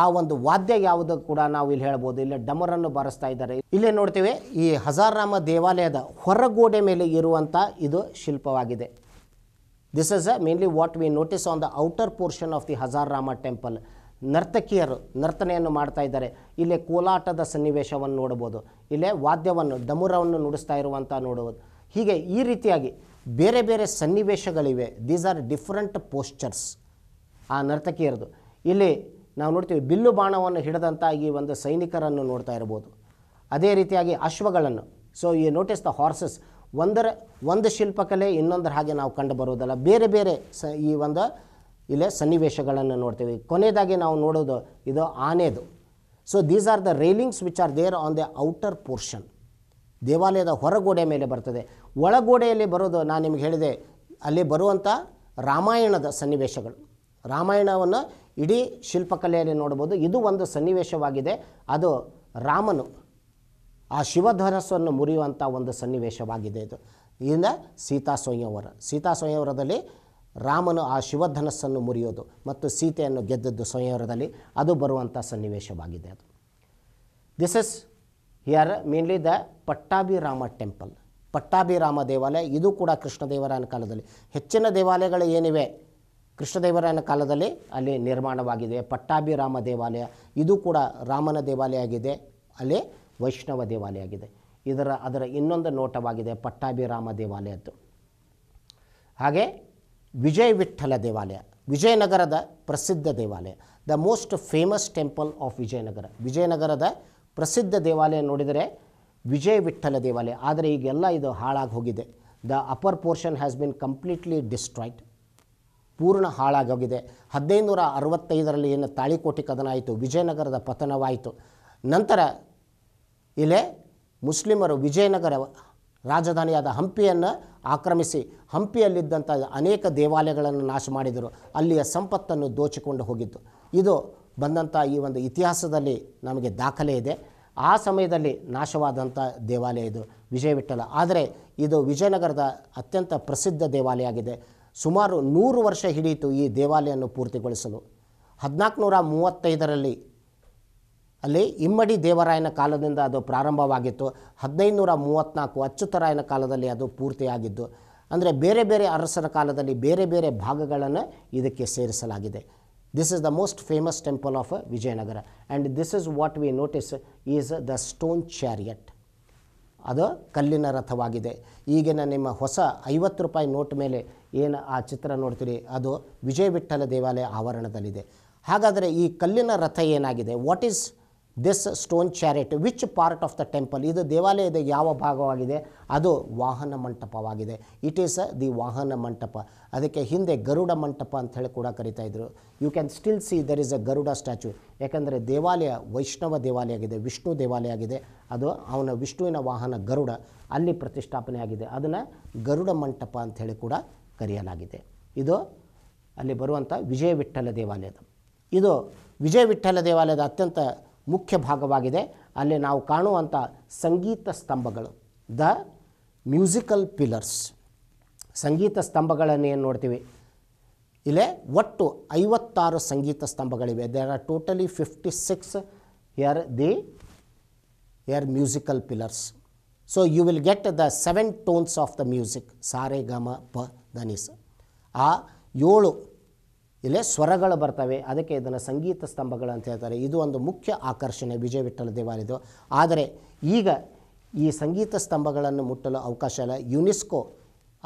ಆ ಒಂದು ವಾದ್ಯ ಯಾವುದು ಕೂಡ ನಾವು ಇಲ್ಲಿ ಹೇಳ್ಬೋದು ಇಲ್ಲಿ ಡಮರನ್ನು ಬಾರಿಸ್ತಾ ಇದ್ದಾರೆ ಇಲ್ಲೇ ನೋಡ್ತೇವೆ ಈ ಹಜಾರಾಮ ದೇವಾಲಯದ ಹೊರಗೋಡೆ ಮೇಲೆ ಇರುವಂಥ ಇದು ಶಿಲ್ಪವಾಗಿದೆ this is a mainly what we notice on the outer portion of the Hazarama temple ನರ್ತಕಿಯರು ನರ್ತನೆಯನ್ನು ಮಾಡ್ತಾ ಇದ್ದಾರೆ ಇಲ್ಲಿ ಕೋಲಾಟದ ಸನ್ನಿವೇಶವನ್ನು ನೋಡ್ಬೋದು ಇಲ್ಲೇ ವಾದ್ಯವನ್ನು ಡಮುರವನ್ನು ನುಡಿಸ್ತಾ ಇರುವಂಥ ನೋಡಬಹುದು ಹೀಗೆ ಈ ರೀತಿಯಾಗಿ ಬೇರೆ ಬೇರೆ ಸನ್ನಿವೇಶಗಳಿವೆ ದೀಸ್ ಆರ್ ಡಿಫ್ರೆಂಟ್ ಪೋಸ್ಚರ್ಸ್ ಆ ನರ್ತಕಿಯರದು ಇಲ್ಲಿ ನಾವು ನೋಡ್ತೀವಿ ಬಿಲ್ಲು ಬಾಣವನ್ನು ಹಿಡಿದಂಥ ಈ ಒಂದು ಸೈನಿಕರನ್ನು ನೋಡ್ತಾ ಇರ್ಬೋದು ಅದೇ ರೀತಿಯಾಗಿ ಅಶ್ವಗಳನ್ನು ಸೊ ಈ ನೋಟಿಸ್ ದ ಹಾರ್ಸಸ್ ಒಂದರ ಒಂದು ಶಿಲ್ಪಕಲೆ ಇನ್ನೊಂದರ ಹಾಗೆ ನಾವು ಕಂಡು ಬೇರೆ ಬೇರೆ ಸ ಈ ಒಂದು ಇಲ್ಲೇ ಸನ್ನಿವೇಶಗಳನ್ನು ನೋಡ್ತೀವಿ ಕೊನೆಯದಾಗಿ ನಾವು ನೋಡೋದು ಇದು ಆನೆದು so these are the railings which are there on the outer portion ದೇವಾಲಯದ ಹೊರಗೋಡೆ ಮೇಲೆ ಬರ್ತದೆ ಒಳಗೋಡೆಯಲ್ಲಿ ಬರೋದು ನಾನು ನಿಮ್ಗೆ ಹೇಳಿದೆ ಅಲ್ಲಿ ಬರುವಂಥ ರಾಮಾಯಣದ ಸನ್ನಿವೇಶಗಳು ರಾಮಾಯಣವನ್ನು ಇಡೀ ಶಿಲ್ಪಕಲೆಯಲ್ಲಿ ನೋಡ್ಬೋದು ಇದು ಒಂದು ಸನ್ನಿವೇಶವಾಗಿದೆ ಅದು ರಾಮನು ಆ ಶಿವಧನಸ್ಸನ್ನು ಮುರಿಯುವಂಥ ಒಂದು ಸನ್ನಿವೇಶವಾಗಿದೆ ಇದು ಇದರಿಂದ ಸೀತಾ ಸ್ವಯಂವರ ಸೀತಾ ಸ್ವಯಂವರದಲ್ಲಿ ರಾಮನು ಆ ಶಿವಧನಸ್ಸನ್ನು ಮುರಿಯೋದು ಮತ್ತು ಸೀತೆಯನ್ನು ಗೆದ್ದದ್ದು ಸ್ವಯಂವರದಲ್ಲಿ ಅದು ಬರುವಂಥ ಸನ್ನಿವೇಶವಾಗಿದೆ ಅದು this is here mainly the Pattabhirama temple Pattabhirama ದೇವಾಲಯ ಇದು ಕೂಡ ಕೃಷ್ಣ ದೇವರಾಯನ ಕಾಲದಲ್ಲಿ ಹೆಚ್ಚಿನ ದೇವಾಲಯಗಳು ಏನಿವೆ ಕೃಷ್ಣದೇವರಾಯನ ಕಾಲದಲ್ಲಿ ಅಲ್ಲಿ ನಿರ್ಮಾಣವಾಗಿದೆ ಪಟ್ಟಾಭಿರಾಮ ದೇವಾಲಯ ಇದು ಕೂಡ ರಾಮನ ದೇವಾಲಯ ಆಗಿದೆ ಅಲ್ಲಿ ವೈಷ್ಣವ ದೇವಾಲಯ ಆಗಿದೆ ಇದರ ಅದರ ಇನ್ನೊಂದು ನೋಟವಾಗಿದೆ ಪಟ್ಟಾಭಿರಾಮ ದೇವಾಲಯದ್ದು ಹಾಗೆ ವಿಜಯ ವಿಠ್ಠಲ ದೇವಾಲಯ ವಿಜಯನಗರದ ಪ್ರಸಿದ್ಧ ದೇವಾಲಯ the most famous temple of Vijayanagara ವಿಜಯನಗರದ ಪ್ರಸಿದ್ಧ ದೇವಾಲಯ ನೋಡಿದರೆ ವಿಜಯ ವಿಠ್ಠಲ ದೇವಾಲಯ ಆದರೆ ಈಗೆಲ್ಲ ಇದು ಹಾಳಾಗಿ ಹೋಗಿದೆ the upper portion has been completely destroyed ಪೂರ್ಣ ಹಾಳಾಗೋಗಿದೆ ಹದಿನೈದುನೂರ ಅರವತ್ತೈದರಲ್ಲಿ ಏನು ತಾಳಿಕೋಟೆ ಆಯಿತು ವಿಜಯನಗರದ ಪತನವಾಯಿತು ನಂತರ ಇಲ್ಲೇ ಮುಸ್ಲಿಮರು ವಿಜಯನಗರ ರಾಜಧಾನಿಯಾದ ಹಂಪಿಯನ್ನು ಆಕ್ರಮಿಸಿ ಹಂಪಿಯಲ್ಲಿದ್ದಂಥ ಅನೇಕ ದೇವಾಲಯಗಳನ್ನು ನಾಶ ಮಾಡಿದರು ಅಲ್ಲಿಯ ಸಂಪತ್ತನ್ನು ದೋಚಿಕೊಂಡು ಹೋಗಿದ್ದು ಇದು ಬಂದಂಥ ಈ ಒಂದು ಇತಿಹಾಸದಲ್ಲಿ ನಮಗೆ ದಾಖಲೆ ಇದೆ ಆ ಸಮಯದಲ್ಲಿ ನಾಶವಾದಂಥ ದೇವಾಲಯ ಇದು ವಿಜಯವಿಠಲ ಆದರೆ ಇದು ವಿಜಯನಗರದ ಅತ್ಯಂತ ಪ್ರಸಿದ್ಧ ದೇವಾಲಯ ಆಗಿದೆ ಸುಮಾರು ನೂರು ವರ್ಷ ಹಿಡಿಯಿತು ಈ ದೇವಾಲಯವನ್ನು ಪೂರ್ತಿಗೊಳಿಸಲು ಹದಿನಾಲ್ಕು ನೂರ ಮೂವತ್ತೈದರಲ್ಲಿ ಅಲ್ಲಿ ಇಮ್ಮಡಿ ದೇವರಾಯನ ಕಾಲದಿಂದ ಅದು ಪ್ರಾರಂಭವಾಗಿತ್ತು ಹದಿನೈದುನೂರ ಮೂವತ್ತ್ನಾಲ್ಕು ಅಚ್ಚುತರಾಯನ ಕಾಲದಲ್ಲಿ ಅದು ಪೂರ್ತಿಯಾಗಿದ್ದು ಅಂದರೆ ಬೇರೆ ಬೇರೆ ಅರಸರ ಕಾಲದಲ್ಲಿ ಬೇರೆ ಬೇರೆ ಭಾಗಗಳನ್ನು ಇದಕ್ಕೆ ಸೇರಿಸಲಾಗಿದೆ this is the most famous temple of Vijayanagara and this is what we notice is the stone chariot ಅದು ಕಲ್ಲಿನ ರಥವಾಗಿದೆ ಈಗಿನ ನಿಮ್ಮ ಹೊಸ ಐವತ್ತು ರೂಪಾಯಿ ನೋಟ್ ಮೇಲೆ ಏನು ಆ ಚಿತ್ರ ನೋಡ್ತೀರಿ ಅದು ವಿಜಯ ದೇವಾಲಯ ಆವರಣದಲ್ಲಿದೆ ಹಾಗಾದರೆ ಈ ಕಲ್ಲಿನ ರಥ ಏನಾಗಿದೆ what is this stone chariot which part of the temple ಇದು ದೇವಾಲಯದ ಯಾವ ಭಾಗವಾಗಿದೆ ಅದು ವಾಹನ ಮಂಟಪವಾಗಿದೆ ಇಟ್ ಈಸ್ ದಿ ವಾಹನ ಮಂಟಪ ಅದಕ್ಕೆ ಹಿಂದೆ ಗರುಡ ಮಂಟಪ ಅಂತ ಹೇಳಿ ಕೂಡ ಕರಿತಾ ಇದ್ರು you can still see there is a Garuda statue ಯಾಕಂದರೆ ದೇವಾಲಯ ವೈಷ್ಣವ ದೇವಾಲಯ ಆಗಿದೆ ವಿಷ್ಣು ದೇವಾಲಯ ಆಗಿದೆ ಅದು ಅವನ ವಿಷ್ಣುವಿನ ವಾಹನ ಗರುಡ ಅಲ್ಲಿ ಪ್ರತಿಷ್ಠಾಪನೆ ಆಗಿದೆ ಅದನ್ನು ಗರುಡ ಮಂಟಪ ಅಂತ ಹೇಳಿ ಕೂಡ ಕರೆಯಲಾಗಿದೆ ಇದು ಅಲ್ಲಿ ಬರುವಂಥ ವಿಜಯ ವಿಠ್ಠಲ ದೇವಾಲಯದ ಇದು ವಿಜಯ ವಿಠ್ಠಲ ದೇವಾಲಯದ ಅತ್ಯಂತ ಮುಖ್ಯ ಭಾಗವಾಗಿದೆ ಅಲ್ಲಿ ನಾವು ಕಾಣುವಂಥ ಸಂಗೀತ ಸ್ತಂಭಗಳು ದ ಮ್ಯೂಸಿಕಲ್ ಪಿಲ್ಲರ್ಸ್ ಸಂಗೀತ ಸ್ತಂಭಗಳನ್ನು ಏನು ನೋಡ್ತೀವಿ ಇಲ್ಲೇ ಒಟ್ಟು ಐವತ್ತಾರು ಸಂಗೀತ ಸ್ತಂಭಗಳಿವೆ there are totally fifty six here the here musical pillars so you will get the seven tones of the music ಸಾರೆ ಗಮ ಪ ದನಿಸ್ ಆ ಏಳು ಇಲ್ಲೇ ಸ್ವರಗಳು ಬರ್ತವೆ ಅದಕ್ಕೆ ಇದನ್ನು ಸಂಗೀತ ಸ್ತಂಭಗಳು ಅಂತ ಹೇಳ್ತಾರೆ ಇದು ಒಂದು ಮುಖ್ಯ ಆಕರ್ಷಣೆ ವಿಜಯ ದೇವಾಲಯ ದೇವಾಲಯದು ಆದರೆ ಈಗ ಈ ಸಂಗೀತ ಸ್ತಂಭಗಳನ್ನು ಮುಟ್ಟಲು ಅವಕಾಶ ಇಲ್ಲ ಯುನೆಸ್ಕೋ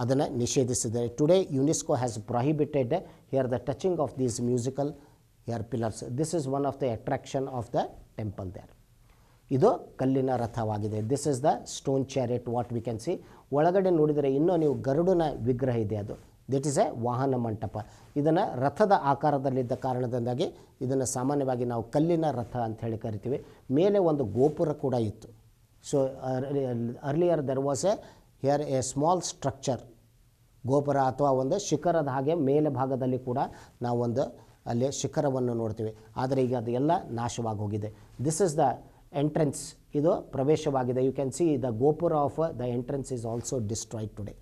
ಅದನ್ನು ನಿಷೇಧಿಸಿದೆ today UNESCO has prohibited here the touching of these musical here pillars this is one of the attraction of the temple there ಇದು ಕಲ್ಲಿನ ರಥವಾಗಿದೆ this is the stone chariot what we can see ಒಳಗಡೆ ನೋಡಿದರೆ ಇನ್ನೂ ನೀವು ಗರುಡನ ವಿಗ್ರಹ ಇದೆ ಅದು ದಿಟ್ ಇಸ್ ಎ ವಾಹನ ಮಂಟಪ ಇದನ್ನು ರಥದ ಆಕಾರದಲ್ಲಿದ್ದ ಕಾರಣದಿಂದಾಗಿ ಇದನ್ನು ಸಾಮಾನ್ಯವಾಗಿ ನಾವು ಕಲ್ಲಿನ ರಥ ಅಂತ ಹೇಳಿ ಕರಿತೀವಿ ಮೇಲೆ ಒಂದು ಗೋಪುರ ಕೂಡ ಇತ್ತು so earlier there was a here a small structure ಗೋಪುರ ಅಥವಾ ಒಂದು ಶಿಖರದ ಹಾಗೆ ಮೇಲೆ ಭಾಗದಲ್ಲಿ ಕೂಡ ನಾವೊಂದು ಅಲ್ಲಿ ಶಿಖರವನ್ನು ನೋಡ್ತೀವಿ ಆದರೆ ಈಗ ಅದೆಲ್ಲ ನಾಶವಾಗಿ ಹೋಗಿದೆ ದಿಸ್ ಇಸ್ ದ ಎಂಟ್ರೆನ್ಸ್ ಇದು ಪ್ರವೇಶವಾಗಿದೆ you can see the gopura of the entrance is also destroyed today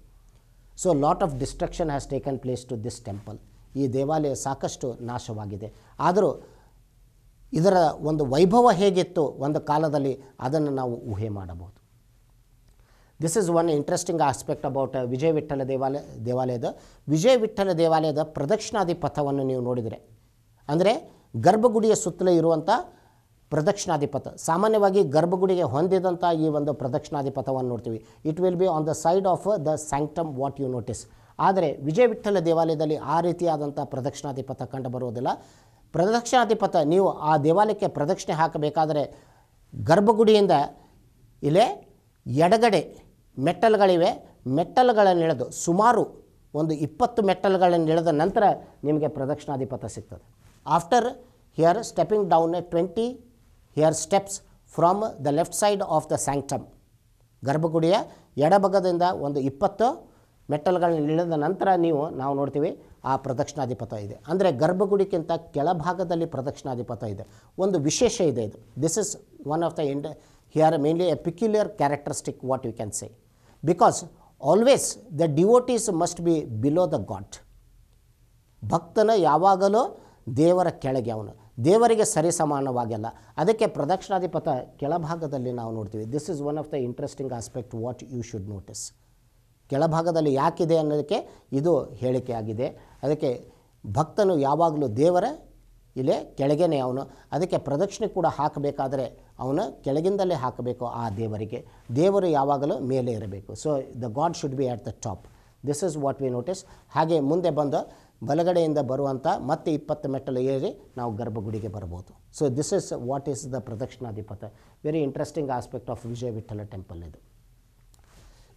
so lot of destruction has taken place to this temple ಈ ದೇವಾಲಯ ಸಾಕಷ್ಟು ನಾಶವಾಗಿದೆ ಆದರೂ ಇದರ ಒಂದು ವೈಭವ ಹೇಗಿತ್ತು ಒಂದು ಕಾಲದಲ್ಲಿ ಅದನ್ನು ನಾವು ಊಹೆ ಮಾಡಬಹುದು this is one interesting aspect about Vijaya Vittala ದೇವಾಲಯ ದೇವಾಲಯದ ವಿಜಯ ವಿಠ್ಠಲ ದೇವಾಲಯದ ಪ್ರದಕ್ಷಿಣಾದಿ ಪಥವನ್ನು ನೀವು ನೋಡಿದರೆ ಅಂದರೆ ಗರ್ಭಗುಡಿಯ ಸುತ್ತಲೇ ಇರುವಂಥ ಪ್ರದಕ್ಷಿಣಾಧಿಪತ ಸಾಮಾನ್ಯವಾಗಿ ಗರ್ಭಗುಡಿಗೆ ಹೊಂದಿದಂಥ ಈ ಒಂದು ಪ್ರದಕ್ಷಿಣಾಧಿಪತವನ್ನು ನೋಡ್ತೀವಿ it will be on the side of the sanctum what you notice ಆದರೆ ವಿಜಯವಿಠಲ ದೇವಾಲಯದಲ್ಲಿ ಆ ರೀತಿಯಾದಂಥ ಪ್ರದಕ್ಷಿಣಾಧಿಪಥ ಕಂಡುಬರುವುದಿಲ್ಲ ಪ್ರದಕ್ಷಿಣಾಧಿಪತ ನೀವು ಆ ದೇವಾಲಯಕ್ಕೆ ಪ್ರದಕ್ಷಿಣೆ ಹಾಕಬೇಕಾದರೆ ಗರ್ಭಗುಡಿಯಿಂದ ಇಲ್ಲೇ ಎಡಗಡೆ ಮೆಟ್ಟಲುಗಳಿವೆ ಮೆಟ್ಟಲುಗಳನ್ನು ಎಳೆದು ಸುಮಾರು ಒಂದು ಇಪ್ಪತ್ತು ಮೆಟ್ಟಲುಗಳನ್ನು ಎಳೆದ ನಂತರ ನಿಮಗೆ ಪ್ರದಕ್ಷಿಣಾಧಿಪತ ಸಿಗ್ತದೆ after here stepping down a twenty here steps from the left side of the sanctum ಗರ್ಭಗುಡಿಯ ಎಡಭಾಗದಿಂದ ಒಂದು ಇಪ್ಪತ್ತು ಮೆಟ್ಟಲ್ಗಳನ್ನ ಇಳಿದ ನಂತರ ನೀವು ನಾವು ನೋಡ್ತೀವಿ ಆ ಪ್ರದಕ್ಷಿಣಾಧಿಪಥ ಇದೆ ಅಂದರೆ ಗರ್ಭಗುಡಿಗಿಂತ ಕೆಳಭಾಗದಲ್ಲಿ ಪ್ರದಕ್ಷಿಣಾಧಿಪತ ಇದೆ ಒಂದು ವಿಶೇಷ ಇದೆ ಇದು this is one of the ಇಂಡ here mainly a peculiar characteristic what you can say because always the devotees must be below the god ಭಕ್ತನ ಯಾವಾಗಲೂ ದೇವರ ಕೆಳಗೆ ಅವನು ದೇವರಿಗೆ ಸರಿ ಸಮಾನವಾಗಿಲ್ಲ ಅದಕ್ಕೆ ಪ್ರದಕ್ಷಿಣಾಧಿಪತ ಕೆಳಭಾಗದಲ್ಲಿ ನಾವು ನೋಡ್ತೀವಿ this is one of the interesting aspect what you should notice ಕೆಳಭಾಗದಲ್ಲಿ ಯಾಕಿದೆ ಅನ್ನೋದಕ್ಕೆ ಇದು ಹೇಳಿಕೆ ಆಗಿದೆ ಅದಕ್ಕೆ ಭಕ್ತನು ಯಾವಾಗಲೂ ದೇವರ ಇಲ್ಲೇ ಕೆಳಗೇನೆ ಅವನು ಅದಕ್ಕೆ ಪ್ರದಕ್ಷಿಣೆ ಕೂಡ ಹಾಕಬೇಕಾದರೆ ಅವನು ಕೆಳಗಿಂದಲೇ ಹಾಕಬೇಕು ಆ ದೇವರಿಗೆ ದೇವರು ಯಾವಾಗಲೂ ಮೇಲೆ ಇರಬೇಕು so the god should be at the top this is what we notice ಹಾಗೆ ಮುಂದೆ ಬಂದು ಬಲಗಡೆಯಿಂದ ಬರುವಂಥ ಮತ್ತೆ ಇಪ್ಪತ್ತು ಮೆಟ್ಟಲು ಏರಿ ನಾವು ಗರ್ಭಗುಡಿಗೆ ಬರ್ಬೋದು so this is what is the pradakshinapatha very interesting aspect of Vijaya Vittala temple ಇದು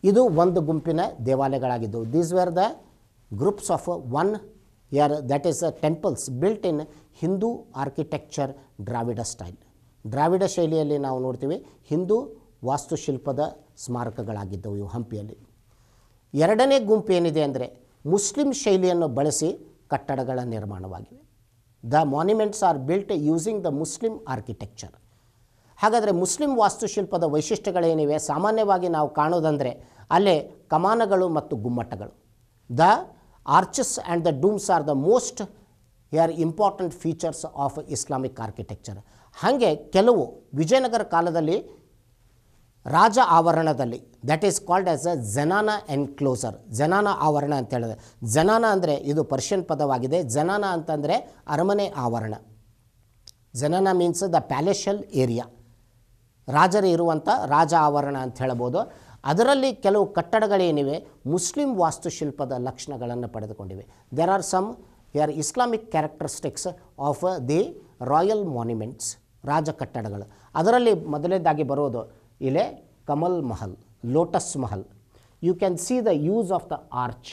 ಇದು ಒಂದು ಗುಂಪಿನ ದೇವಾಲಯಗಳಾಗಿದ್ದವು these were the groups of one here that is temples built in Hindu architecture Dravida style Dravida ಶೈಲಿಯಲ್ಲಿ ನಾವು ನೋಡ್ತೀವಿ ಹಿಂದೂ ವಾಸ್ತುಶಿಲ್ಪದ ಸ್ಮಾರಕಗಳಾಗಿದ್ದವು ಇವು ಹಂಪಿಯಲ್ಲಿ ಎರಡನೇ ಗುಂಪು ಏನಿದೆ ಅಂದರೆ ಮುಸ್ಲಿಂ ಶೈಲಿಯನ್ನು ಬಳಸಿ ಕಟ್ಟಡಗಳ ನಿರ್ಮಾಣವಾಗಿವೆ the monuments are built using the Muslim architecture ಹಾಗಾದರೆ ಮುಸ್ಲಿಂ ವಾಸ್ತುಶಿಲ್ಪದ ವೈಶಿಷ್ಟ್ಯಗಳೇನಿವೆ ಸಾಮಾನ್ಯವಾಗಿ ನಾವು ಕಾಣೋದಂದರೆ ಅಲ್ಲೇ ಕಮಾನಗಳು ಮತ್ತು ಗುಮ್ಮಟಗಳು the arches and the domes are the most they are important features of Islamic architecture ಹಾಗೆ ಕೆಲವು ವಿಜಯನಗರ ಕಾಲದಲ್ಲಿ ರಾಜ ಆವರಣದಲ್ಲಿ that is called as a Zenana enclosure ಜನಾನ ಆವರಣ ಅಂತ ಹೇಳಿದೆ ಜನಾನ ಅಂದರೆ ಇದು ಪರ್ಷಿಯನ್ ಪದವಾಗಿದೆ ಜನಾನ ಅಂತಂದರೆ ಅರಮನೆ ಆವರಣ ಜನಾನ ಮೀನ್ಸ್ ದ ಪ್ಯಾಲೇಷಲ್ ಏರಿಯಾ ರಾಜರು ಇರುವಂಥ ರಾಜ ಆವರಣ ಅಂತ ಹೇಳ್ಬೋದು ಅದರಲ್ಲಿ ಕೆಲವು ಕಟ್ಟಡಗಳೇನಿವೆ ಮುಸ್ಲಿಂ ವಾಸ್ತುಶಿಲ್ಪದ ಲಕ್ಷಣಗಳನ್ನು ಪಡೆದುಕೊಂಡಿವೆ there are some are Islamic characteristics of the royal monuments ರಾಜ ಕಟ್ಟಡಗಳು ಅದರಲ್ಲಿ ಮೊದಲನೇದಾಗಿ ಬರೋದು ಇಲ್ಲಿ Kamal Mahal lotus Mahal you can see the use of the arch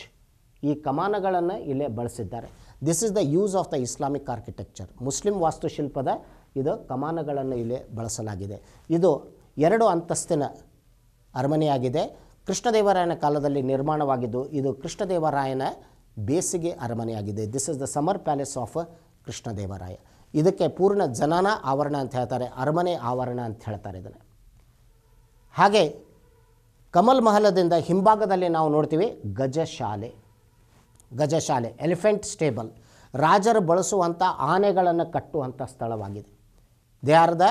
ಈ ಕಮಾನಗಳನ್ನು ಇಲ್ಲಿ ಬಳಸಿದ್ದಾರೆ this is the use of the Islamic architecture ಮುಸ್ಲಿಂ ವಾಸ್ತುಶಿಲ್ಪದ ಇದು ಕಮಾನಗಳನ್ನು ಇಲ್ಲಿ ಬಳಸಲಾಗಿದೆ ಇದು ಎರಡು ಅಂತಸ್ತಿನ ಅರಮನೆಯಾಗಿದೆ ಕೃಷ್ಣದೇವರಾಯನ ಕಾಲದಲ್ಲಿ ನಿರ್ಮಾಣವಾಗಿದ್ದು ಇದು ಕೃಷ್ಣದೇವರಾಯನ ಬೇಸಿಗೆ ಅರಮನೆಯಾಗಿದೆ this is the summer palace of Krishnadevaraya ಇದಕ್ಕೆ ಪೂರ್ಣ ಜನಾನ ಆವರಣ ಅಂತ ಹೇಳ್ತಾರೆ ಅರಮನೆ ಆವರಣ ಅಂತ ಹೇಳ್ತಾರೆ ಇದನ್ನು ಹಾಗೆ ಕಮಲ್ ಮಹಲದಿಂದ ಹಿಂಭಾಗದಲ್ಲಿ ನಾವು ನೋಡ್ತೀವಿ ಗಜಶಾಲೆ ಗಜಶಾಲೆ ಎಲಿಫೆಂಟ್ ಸ್ಟೇಬಲ್ ರಾಜರು ಬಳಸುವಂಥ ಆನೆಗಳನ್ನು ಕಟ್ಟುವಂಥ ಸ್ಥಳವಾಗಿದೆ they are the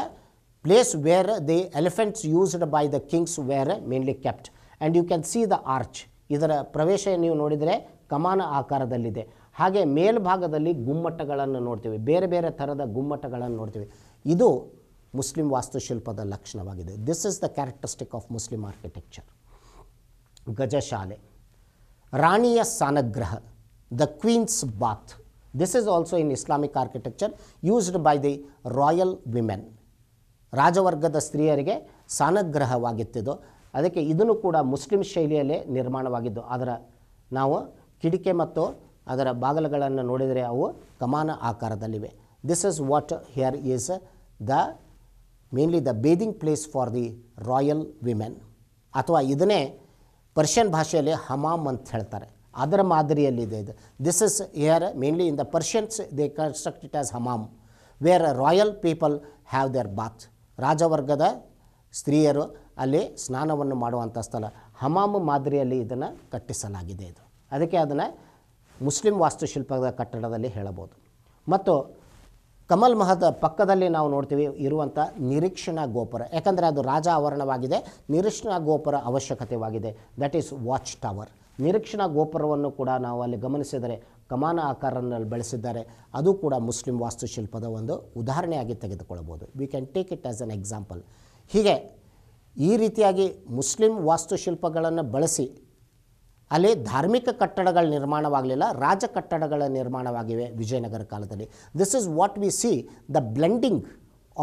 place where the elephants used by the kings were mainly kept and you can see the arch ಇದರ ಪ್ರವೇಶ ನೀವು ನೋಡಿದರೆ ಕಮಾನ ಆಕಾರದಲ್ಲಿದೆ ಹಾಗೆ ಮೇಲ್ಭಾಗದಲ್ಲಿ ಗುಮ್ಮಟಗಳನ್ನು ನೋಡ್ತೀವಿ ಬೇರೆ ಬೇರೆ ಥರದ ಗುಮ್ಮಟಗಳನ್ನು ನೋಡ್ತೀವಿ ಇದು ಮುಸ್ಲಿಂ ವಾಸ್ತುಶಿಲ್ಪದ ಲಕ್ಷಣವಾಗಿದೆ this is the characteristic of Muslim architecture ಗಜಶಾಲೆ ರಾಣಿಯ ಸಾನಗ್ರಹ the queen's bath this is also in Islamic architecture used by the royal women ರಾಜವರ್ಗದ ಸ್ತ್ರೀಯರಿಗೆ ಸಾನಗ್ರಹವಾಗಿತ್ತಿದ್ದು ಅದಕ್ಕೆ ಇದನ್ನು ಕೂಡ ಮುಸ್ಲಿಂ ಶೈಲಿಯಲ್ಲೇ ನಿರ್ಮಾಣವಾಗಿದ್ದು ಅದರ ನಾವು ಕಿಡಿಕೆ ಮತ್ತು ಅದರ ಬಾಗಿಲುಗಳನ್ನು ನೋಡಿದರೆ ಅವು ಕಮಾನ ಆಕಾರದಲ್ಲಿವೆ this is what here is the mainly the bathing place for the royal women ಅಥವಾ ಇದನ್ನೇ ಪರ್ಷಿಯನ್ ಭಾಷೆಯಲ್ಲಿ ಹಮಾಮ್ ಅಂತ ಹೇಳ್ತಾರೆ ಅದರ ಮಾದರಿಯಲ್ಲಿದೆ ಇದು this is here mainly in the Persians they construct it as hammam where royal people have their bath ರಾಜವರ್ಗದ ಸ್ತ್ರೀಯರು ಅಲ್ಲಿ ಸ್ನಾನವನ್ನು ಮಾಡುವಂಥ ಸ್ಥಳ ಹಮಾಮ್ ಮಾದರಿಯಲ್ಲಿ ಇದನ್ನು ಕಟ್ಟಿಸಲಾಗಿದೆ ಇದು ಅದಕ್ಕೆ ಅದನ್ನು ಮುಸ್ಲಿಂ ವಾಸ್ತುಶಿಲ್ಪದ ಕಟ್ಟಡದಲ್ಲಿ ಹೇಳಬಹುದು ಮತ್ತು ಕಮಲ್ ಮಹದ ಪಕ್ಕದಲ್ಲಿ ನಾವು ನೋಡ್ತೀವಿ ಇರುವಂಥ ನಿರೀಕ್ಷಣಾ ಗೋಪುರ ಯಾಕಂದರೆ ಅದು ರಾಜ ಆವರಣವಾಗಿದೆ ನಿರೀಕ್ಷಣಾ ಗೋಪುರ ಅವಶ್ಯಕತೆವಾಗಿದೆ ದಟ್ ಈಸ್ ವಾಚ್ ಟವರ್ ನಿರೀಕ್ಷಣಾ ಗೋಪುರವನ್ನು ಕೂಡ ನಾವು ಅಲ್ಲಿ ಗಮನಿಸಿದರೆ ಕಮಾನ ಆಕಾರನಲ್ಲಿ ಬೆಳೆಸಿದ್ದಾರೆ ಅದು ಕೂಡ ಮುಸ್ಲಿಂ ವಾಸ್ತುಶಿಲ್ಪದ ಒಂದು ಉದಾಹರಣೆಯಾಗಿ ತೆಗೆದುಕೊಳ್ಳಬಹುದು we can take it as an example ಹೀಗೆ ಈ ರೀತಿಯಾಗಿ ಮುಸ್ಲಿಂ ವಾಸ್ತುಶಿಲ್ಪಗಳನ್ನು ಬಳಸಿ ಅಲ್ಲಿ ಧಾರ್ಮಿಕ ಕಟ್ಟಡಗಳ ನಿರ್ಮಾಣವಾಗಲಿಲ್ಲ ರಾಜ ಕಟ್ಟಡಗಳ ನಿರ್ಮಾಣವಾಗಿವೆ ವಿಜಯನಗರ ಕಾಲದಲ್ಲಿ this is what we see the blending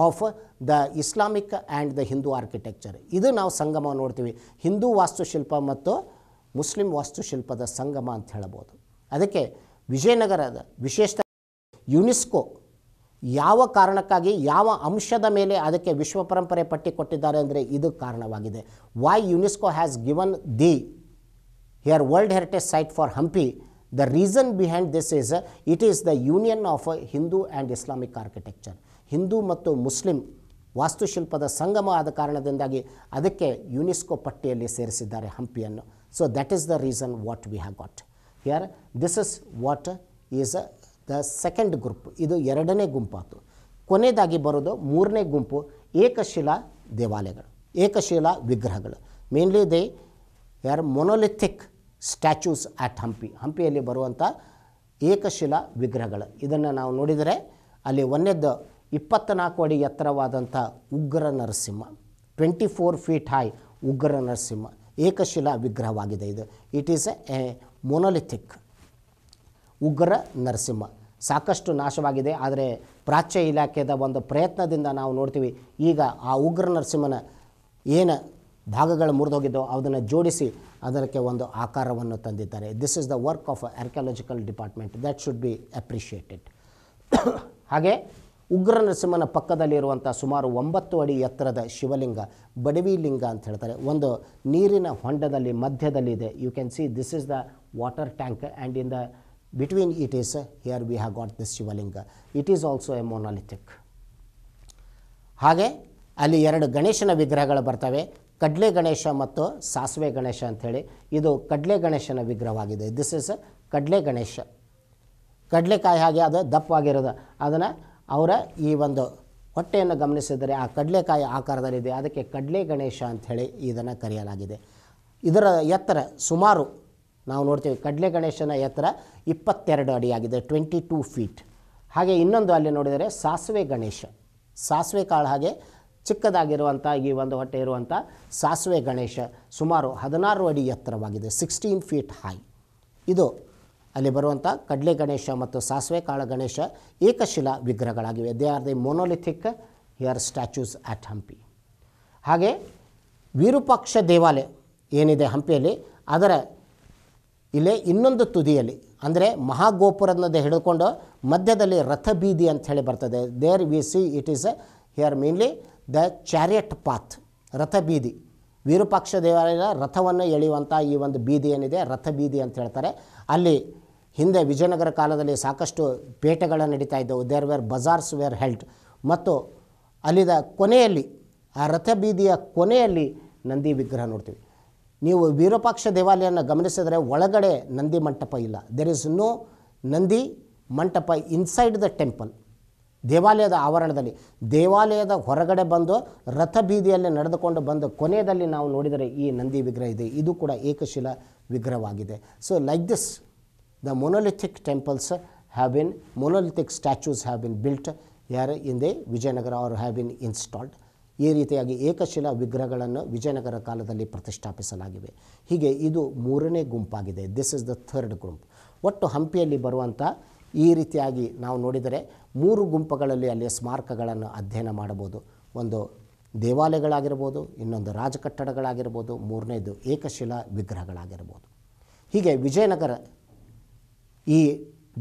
of the Islamic and the Hindu architecture ಇದು ನಾವು ಸಂಗಮ ನೋಡ್ತೀವಿ ಹಿಂದೂ ವಾಸ್ತುಶಿಲ್ಪ ಮತ್ತು ಮುಸ್ಲಿಂ ವಾಸ್ತುಶಿಲ್ಪದ ಸಂಗಮ ಅಂತ ಹೇಳ್ಬೋದು ಅದಕ್ಕೆ ವಿಜಯನಗರದ ವಿಶೇಷ ಯುನೆಸ್ಕೋ ಯಾವ ಕಾರಣಕ್ಕಾಗಿ ಯಾವ ಅಂಶದ ಮೇಲೆ ಅದಕ್ಕೆ ವಿಶ್ವ ಪರಂಪರೆ ಪಟ್ಟಿ ಕೊಟ್ಟಿದ್ದಾರೆ ಅಂದರೆ ಇದು ಕಾರಣವಾಗಿದೆ why UNESCO has given the Here World Heritage Site for Hampi, the reason behind this is uh, it is the union of uh, Hindu and Islamic architecture. Hindu ಮತ್ತು ಮುಸ್ಲಿಂ ವಾಸ್ತುಶಿಲ್ಪದ ಸಂಗಮ ಆದ ಕಾರಣದಿಂದಾಗಿ ಅದಕ್ಕೆ ಯುನೆಸ್ಕೋ ಪಟ್ಟಿಯಲ್ಲಿ ಸೇರಿಸಿದ್ದಾರೆ ಹಂಪಿಯನ್ನು so that is the reason what we have got here this is what is the second group ಇದು ಎರಡನೇ ಗುಂಪಾತು ಕೊನೆಯದಾಗಿ ಬರೋದು ಮೂರನೇ ಗುಂಪು ಏಕಶಿಲಾ ದೇವಾಲಯಗಳು ಏಕಶಿಲಾ ವಿಗ್ರಹಗಳು mainly they are monolithic statues at Hampi ಹಂಪಿಯಲ್ಲಿ ಬರುವಂಥ ಏಕಶಿಲಾ ವಿಗ್ರಹಗಳು ಇದನ್ನು ನಾವು ನೋಡಿದರೆ ಅಲ್ಲಿ ಒಂದೆದ್ದ ನಾಲ್ಕು ಅಡಿ ಎತ್ತರವಾದಂಥ Ugra Narasimha twenty four feet high Ugra Narasimha ಏಕಶಿಲಾ ವಿಗ್ರಹವಾಗಿದೆ ಇದು ಇಟ್ ಈಸ್ ಎ ಮೊನೊಲಿಥಿಕ್ ಉಗ್ರ ನರಸಿಂಹ ಸಾಕಷ್ಟು ನಾಶವಾಗಿದೆ ಆದರೆ ಪ್ರಾಚ್ಯ ಇಲಾಖೆದ ಒಂದು ಪ್ರಯತ್ನದಿಂದ ನಾವು ನೋಡ್ತೀವಿ ಈಗ ಆ ಉಗ್ರ ನರಸಿಂಹನ ಏನು ಭಾಗಗಳು ಮುರಿದೋಗಿದ್ದು ಅದನ್ನು ಜೋಡಿಸಿ ಅದಕ್ಕೆ ಒಂದು ಆಕಾರವನ್ನು ತಂದಿದ್ದಾರೆ this is the work of archaeological department that should be appreciated ಹಾಗೆ ಉಗ್ರ ನರಸಿಂಹನ ಪಕ್ಕದಲ್ಲಿರುವಂಥ ಸುಮಾರು ಒಂಬತ್ತು ಅಡಿ ಎತ್ತರದ ಶಿವಲಿಂಗ ಬಡವಿ ಅಂತ ಹೇಳ್ತಾರೆ ಒಂದು ನೀರಿನ ಹೊಂಡದಲ್ಲಿ ಮಧ್ಯದಲ್ಲಿದೆ you can see this is the water tank and in the between it is here we have got this Shivalinga it is also a monolithic ಹಾಗೆ ಅಲ್ಲಿ ಎರಡು ಗಣೇಶನ ವಿಗ್ರಹಗಳು ಬರ್ತವೆ ಕಡಲೆ ಗಣೇಶ ಮತ್ತು ಸಾಸಿವೆ ಗಣೇಶ ಅಂಥೇಳಿ ಇದು ಕಡಲೆ ಗಣೇಶನ ವಿಗ್ರಹವಾಗಿದೆ ದಿಸ್ ಇಸ್ ಕಡಲೆ ಗಣೇಶ ಕಡಲೆಕಾಯಿ ಹಾಗೆ ಅದು ದಪ್ಪವಾಗಿರೋದು ಅದನ್ನು ಅವರ ಈ ಒಂದು ಹೊಟ್ಟೆಯನ್ನು ಗಮನಿಸಿದರೆ ಆ ಕಡಲೆಕಾಯಿ ಆಕಾರದಲ್ಲಿದೆ ಅದಕ್ಕೆ ಕಡಲೆ ಗಣೇಶ ಅಂಥೇಳಿ ಇದನ್ನು ಕರೆಯಲಾಗಿದೆ ಇದರ ಎತ್ತರ ಸುಮಾರು ನಾವು ನೋಡ್ತೀವಿ ಕಡಲೆ ಗಣೇಶನ ಎತ್ತರ ಇಪ್ಪತ್ತೆರಡು ಅಡಿಯಾಗಿದೆ ಟ್ವೆಂಟಿ ಟೂ ಫೀಟ್ ಹಾಗೆ ಇನ್ನೊಂದು ಅಲ್ಲಿ ನೋಡಿದರೆ ಸಾಸಿವೆ ಗಣೇಶ ಸಾಸಿವೆ ಕಾಳು ಹಾಗೆ ಚಿಕ್ಕದಾಗಿರುವಂಥ ಈ ಒಂದು ಹೊಟ್ಟೆ ಇರುವಂಥ ಸಾಸಿವೆ ಗಣೇಶ ಸುಮಾರು ಹದಿನಾರು ಅಡಿ ಎತ್ತರವಾಗಿದೆ ಸಿಕ್ಸ್ಟೀನ್ ಫೀಟ್ ಹೈ ಇದು ಅಲ್ಲಿ ಬರುವಂಥ ಕಡಲೆ ಗಣೇಶ ಮತ್ತು ಸಾಸಿವೆ ಕಾಳ ಗಣೇಶ ಏಕಶಿಲಾ ವಿಗ್ರಹಗಳಾಗಿವೆ they are the monolithic here statues at Hampi ಹಾಗೆ ವಿರೂಪಾಕ್ಷ ದೇವಾಲಯ ಏನಿದೆ ಹಂಪಿಯಲ್ಲಿ ಅದರ ಇಲ್ಲೇ ಇನ್ನೊಂದು ತುದಿಯಲ್ಲಿ ಅಂದರೆ ಮಹಾಗೋಪುರದಿಂದ ಹಿಡಿದುಕೊಂಡು ಮಧ್ಯದಲ್ಲಿ ರಥ ಬೀದಿ ಅಂತ ಹೇಳಿ ಬರ್ತದೆ there we see it is here mainly the chariot path ರಥ ಬೀದಿ ವಿರೂಪಾಕ್ಷ ದೇವಾಲಯದ ರಥವನ್ನು ಎಳೆಯುವಂಥ ಈ ಒಂದು ಬೀದಿ ಏನಿದೆ ರಥ ಬೀದಿ ಅಂತ ಹೇಳ್ತಾರೆ ಅಲ್ಲಿ ಹಿಂದೆ ವಿಜಯನಗರ ಕಾಲದಲ್ಲಿ ಸಾಕಷ್ಟು ಪೇಟೆಗಳು ನಡೀತಾ ಇದ್ದವು there were bazaars were held ಮತ್ತು ಅಲ್ಲಿದ ಕೊನೆಯಲ್ಲಿ ಆ ರಥ ಬೀದಿಯ ಕೊನೆಯಲ್ಲಿ ನಂದಿ ವಿಗ್ರಹ ನೋಡ್ತೀವಿ ನೀವು ವಿರೂಪಾಕ್ಷ ದೇವಾಲಯನ ಗಮನಿಸಿದರೆ ಒಳಗಡೆ ನಂದಿ ಮಂಟಪ ಇಲ್ಲ ದೆರ್ ಇಸ್ ನೋ ನಂದಿ ಮಂಟಪ ಇನ್ಸೈಡ್ ದ ಟೆಂಪಲ್ ದೇವಾಲಯದ ಆವರಣದಲ್ಲಿ ದೇವಾಲಯದ ಹೊರಗಡೆ ಬಂದು ರಥ ಬೀದಿಯಲ್ಲಿ ನಡೆದುಕೊಂಡು ಬಂದು ಕೊನೆಯಲ್ಲಿ ನಾವು ನೋಡಿದರೆ ಈ ನಂದಿ ವಿಗ್ರಹ ಇದೆ ಇದು ಕೂಡ ಏಕಶಿಲ ವಿಗ್ರಹವಾಗಿದೆ so like this the monolithic temples have been monolithic statues have been built in ಹಿಂದೆ ವಿಜಯನಗರ ಅವರು ಹ್ಯಾವ್ ಬಿನ್ ಇನ್ಸ್ಟಾಲ್ಡ್ ಈ ರೀತಿಯಾಗಿ ಏಕಶಿಲಾ ವಿಗ್ರಹಗಳನ್ನು ವಿಜಯನಗರ ಕಾಲದಲ್ಲಿ ಪ್ರತಿಷ್ಠಾಪಿಸಲಾಗಿವೆ ಹೀಗೆ ಇದು ಮೂರನೇ ಗುಂಪಾಗಿದೆ ದಿಸ್ ಇಸ್ ದ ಥರ್ಡ್ ಗುಂಪ್ ಒಟ್ಟು ಹಂಪಿಯಲ್ಲಿ ಬರುವಂಥ ಈ ರೀತಿಯಾಗಿ ನಾವು ನೋಡಿದರೆ ಮೂರು ಗುಂಪುಗಳಲ್ಲಿ ಅಲ್ಲಿಯ ಸ್ಮಾರಕಗಳನ್ನು ಅಧ್ಯಯನ ಮಾಡಬಹುದು ಒಂದು ದೇವಾಲಯಗಳಾಗಿರ್ಬೋದು ಇನ್ನೊಂದು ರಾಜಕಟ್ಟಡಗಳಾಗಿರ್ಬೋದು ಮೂರನೇದು ಏಕಶಿಲಾ ವಿಗ್ರಹಗಳಾಗಿರ್ಬೋದು ಹೀಗೆ ವಿಜಯನಗರ ಈ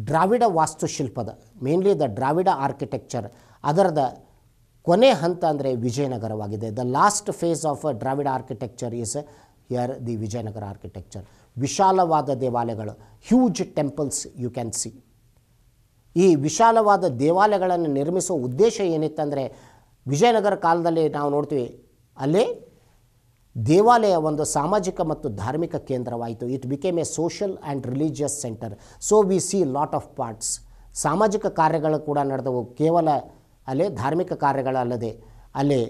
ದ್ರಾವಿಡ ವಾಸ್ತುಶಿಲ್ಪದ ಮೇನ್ಲಿ ದ ದ್ರಾವಿಡ ಆರ್ಕಿಟೆಕ್ಚರ್ ಅದರದ ಕೊನೆ ಹಂತ ಅಂದರೆ ವಿಜಯನಗರವಾಗಿದೆ the last phase of Dravida architecture is here the Vijayanagara architecture ವಿಶಾಲವಾದ ದೇವಾಲಯಗಳು huge temples you can see ಈ ವಿಶಾಲವಾದ ದೇವಾಲಯಗಳನ್ನು ನಿರ್ಮಿಸುವ ಉದ್ದೇಶ ಏನಿತ್ತಂದರೆ ವಿಜಯನಗರ ಕಾಲದಲ್ಲಿ ನಾವು ನೋಡ್ತೀವಿ ಅಲ್ಲಿ ದೇವಾಲಯ ಒಂದು ಸಾಮಾಜಿಕ ಮತ್ತು ಧಾರ್ಮಿಕ ಕೇಂದ್ರವಾಯಿತು it became a social and religious centre so we see lot of parts ಸಾಮಾಜಿಕ ಕಾರ್ಯಗಳು ಕೂಡ ನಡೆದವು ಕೇವಲ ಅಲ್ಲಿ ಧಾರ್ಮಿಕ ಕಾರ್ಯಗಳಲ್ಲದೆ ಅಲ್ಲಿ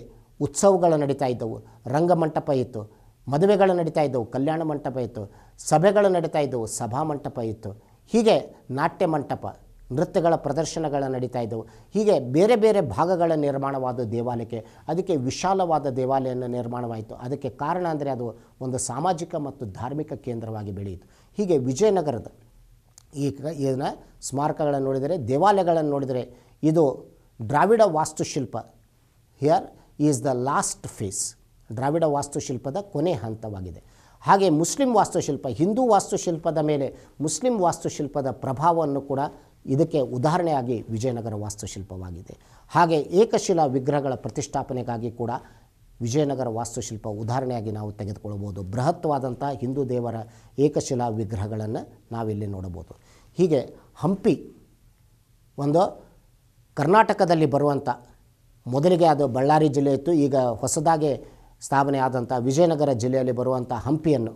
ಉತ್ಸವಗಳು ನಡೀತಾ ಇದ್ದವು ರಂಗಮಂಟಪ ಇತ್ತು ಮದುವೆಗಳು ನಡೀತಾ ಇದ್ದವು ಕಲ್ಯಾಣ ಮಂಟಪ ಇತ್ತು ಸಭೆಗಳು ನಡೀತಾ ಇದ್ದವು ಸಭಾ ಮಂಟಪ ಇತ್ತು ಹೀಗೆ ನಾಟ್ಯ ಮಂಟಪ ನೃತ್ಯಗಳ ಪ್ರದರ್ಶನಗಳು ನಡೀತಾ ಇದ್ದವು ಹೀಗೆ ಬೇರೆ ಬೇರೆ ಭಾಗಗಳ ನಿರ್ಮಾಣವಾದ ದೇವಾಲಯಕ್ಕೆ ಅದಕ್ಕೆ ವಿಶಾಲವಾದ ದೇವಾಲಯನ ನಿರ್ಮಾಣವಾಯಿತು ಅದಕ್ಕೆ ಕಾರಣ ಅಂದರೆ ಅದು ಒಂದು ಸಾಮಾಜಿಕ ಮತ್ತು ಧಾರ್ಮಿಕ ಕೇಂದ್ರವಾಗಿ ಬೆಳೆಯಿತು ಹೀಗೆ ವಿಜಯನಗರದ ಈ ಇದನ್ನು ಸ್ಮಾರಕಗಳನ್ನು ನೋಡಿದರೆ ದೇವಾಲಯಗಳನ್ನು ನೋಡಿದರೆ ಇದು ದ್ರಾವಿಡ ವಾಸ್ತುಶಿಲ್ಪ here is the last phase Dravida ವಾಸ್ತುಶಿಲ್ಪದ ಕೊನೆ ಹಂತವಾಗಿದೆ ಹಾಗೆ ಮುಸ್ಲಿಂ ವಾಸ್ತುಶಿಲ್ಪ ಹಿಂದೂ ವಾಸ್ತುಶಿಲ್ಪದ ಮೇಲೆ ಮುಸ್ಲಿಂ ವಾಸ್ತುಶಿಲ್ಪದ ಪ್ರಭಾವವನ್ನು ಕೂಡ ಇದಕ್ಕೆ ಉದಾಹರಣೆಯಾಗಿ ವಿಜಯನಗರ ವಾಸ್ತುಶಿಲ್ಪವಾಗಿದೆ ಹಾಗೆ ಏಕಶಿಲಾ ವಿಗ್ರಹಗಳ ಪ್ರತಿಷ್ಠಾಪನೆಗಾಗಿ ಕೂಡ ವಿಜಯನಗರ ವಾಸ್ತುಶಿಲ್ಪ ಉದಾಹರಣೆಯಾಗಿ ನಾವು ತೆಗೆದುಕೊಳ್ಳಬಹುದು ಬೃಹತ್ವಾದಂಥ ಹಿಂದೂ ದೇವರ ಏಕಶಿಲಾ ವಿಗ್ರಹಗಳನ್ನು ನಾವಿಲ್ಲಿ ನೋಡಬಹುದು ಹೀಗೆ ಹಂಪಿ ಒಂದು ಕರ್ನಾಟಕದಲ್ಲಿ ಬರುವಂಥ ಮೊದಲಿಗೆ ಅದು ಬಳ್ಳಾರಿ ಜಿಲ್ಲೆ ಇತ್ತು ಈಗ ಹೊಸದಾಗಿ ಸ್ಥಾಪನೆ ಆದಂಥ ವಿಜಯನಗರ ಜಿಲ್ಲೆಯಲ್ಲಿ ಬರುವಂಥ ಹಂಪಿಯನ್ನು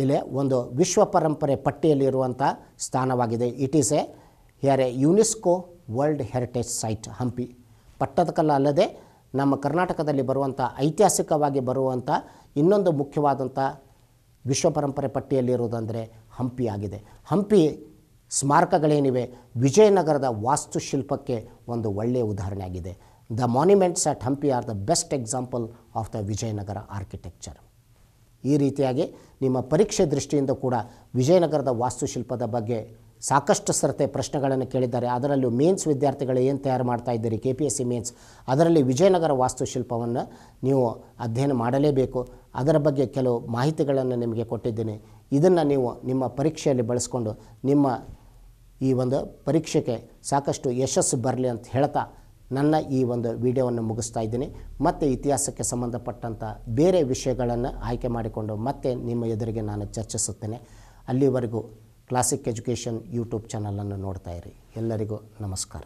ಇಲ್ಲಿ ಒಂದು ವಿಶ್ವ ಪರಂಪರೆ ಪಟ್ಟಿಯಲ್ಲಿರುವಂಥ ಸ್ಥಾನವಾಗಿದೆ it is a here a UNESCO world heritage site Hampi ಪಟ್ಟದಕಲ್ಲ ಅಲ್ಲದೆ ನಮ್ಮ ಕರ್ನಾಟಕದಲ್ಲಿ ಬರುವಂಥ ಐತಿಹಾಸಿಕವಾಗಿ ಬರುವಂಥ ಇನ್ನೊಂದು ಮುಖ್ಯವಾದಂಥ ವಿಶ್ವ ಪರಂಪರೆ ಪಟ್ಟಿಯಲ್ಲಿರುವುದಂದರೆ ಆಗಿದೆ ಹಂಪಿ ಸ್ಮಾರಕಗಳೇನಿವೆ ವಿಜಯನಗರದ ವಾಸ್ತುಶಿಲ್ಪಕ್ಕೆ ಒಂದು ಒಳ್ಳೆಯ ಉದಾಹರಣೆಯಾಗಿದೆ the monuments at Hampi are the best example of the Vijayanagara architecture ಈ ರೀತಿಯಾಗಿ ನಿಮ್ಮ ಪರೀಕ್ಷೆ ದೃಷ್ಟಿಯಿಂದ ಕೂಡ ವಿಜಯನಗರದ ವಾಸ್ತುಶಿಲ್ಪದ ಬಗ್ಗೆ ಸಾಕಷ್ಟು ಸರತೆ ಪ್ರಶ್ನೆಗಳನ್ನು ಕೇಳಿದ್ದಾರೆ ಅದರಲ್ಲೂ ಮೇನ್ಸ್ ವಿದ್ಯಾರ್ಥಿಗಳು ಏನು ತಯಾರು ಮಾಡ್ತಾ ಇದ್ದೀರಿ K P S C mains ಅದರಲ್ಲಿ ವಿಜಯನಗರ ವಾಸ್ತುಶಿಲ್ಪವನ್ನು ನೀವು ಅಧ್ಯಯನ ಮಾಡಲೇಬೇಕು ಅದರ ಬಗ್ಗೆ ಕೆಲವು ಮಾಹಿತಿಗಳನ್ನು ನಿಮಗೆ ಕೊಟ್ಟಿದ್ದೀನಿ ಇದನ್ನು ನೀವು ನಿಮ್ಮ ಪರೀಕ್ಷೆಯಲ್ಲಿ ಬಳಸ್ಕೊಂಡು ನಿಮ್ಮ ಈ ಒಂದು ಪರೀಕ್ಷೆಗೆ ಸಾಕಷ್ಟು ಯಶಸ್ಸು ಬರಲಿ ಅಂತ ಹೇಳ್ತಾ ನನ್ನ ಈ ಒಂದು ವಿಡಿಯೋವನ್ನು ಮುಗಿಸ್ತಾ ಇದ್ದೀನಿ ಮತ್ತು ಇತಿಹಾಸಕ್ಕೆ ಸಂಬಂಧಪಟ್ಟಂಥ ಬೇರೆ ವಿಷಯಗಳನ್ನು ಆಯ್ಕೆ ಮಾಡಿಕೊಂಡು ಮತ್ತೆ ನಿಮ್ಮ ಎದುರಿಗೆ ನಾನು ಚರ್ಚಿಸುತ್ತೇನೆ ಅಲ್ಲಿವರೆಗೂ ಕ್ಲಾಸಿಕ್ ಎಜುಕೇಷನ್ ಯೂಟ್ಯೂಬ್ ಚಾನಲನ್ನು ನೋಡ್ತಾ ಇರಿ ಎಲ್ಲರಿಗೂ ನಮಸ್ಕಾರ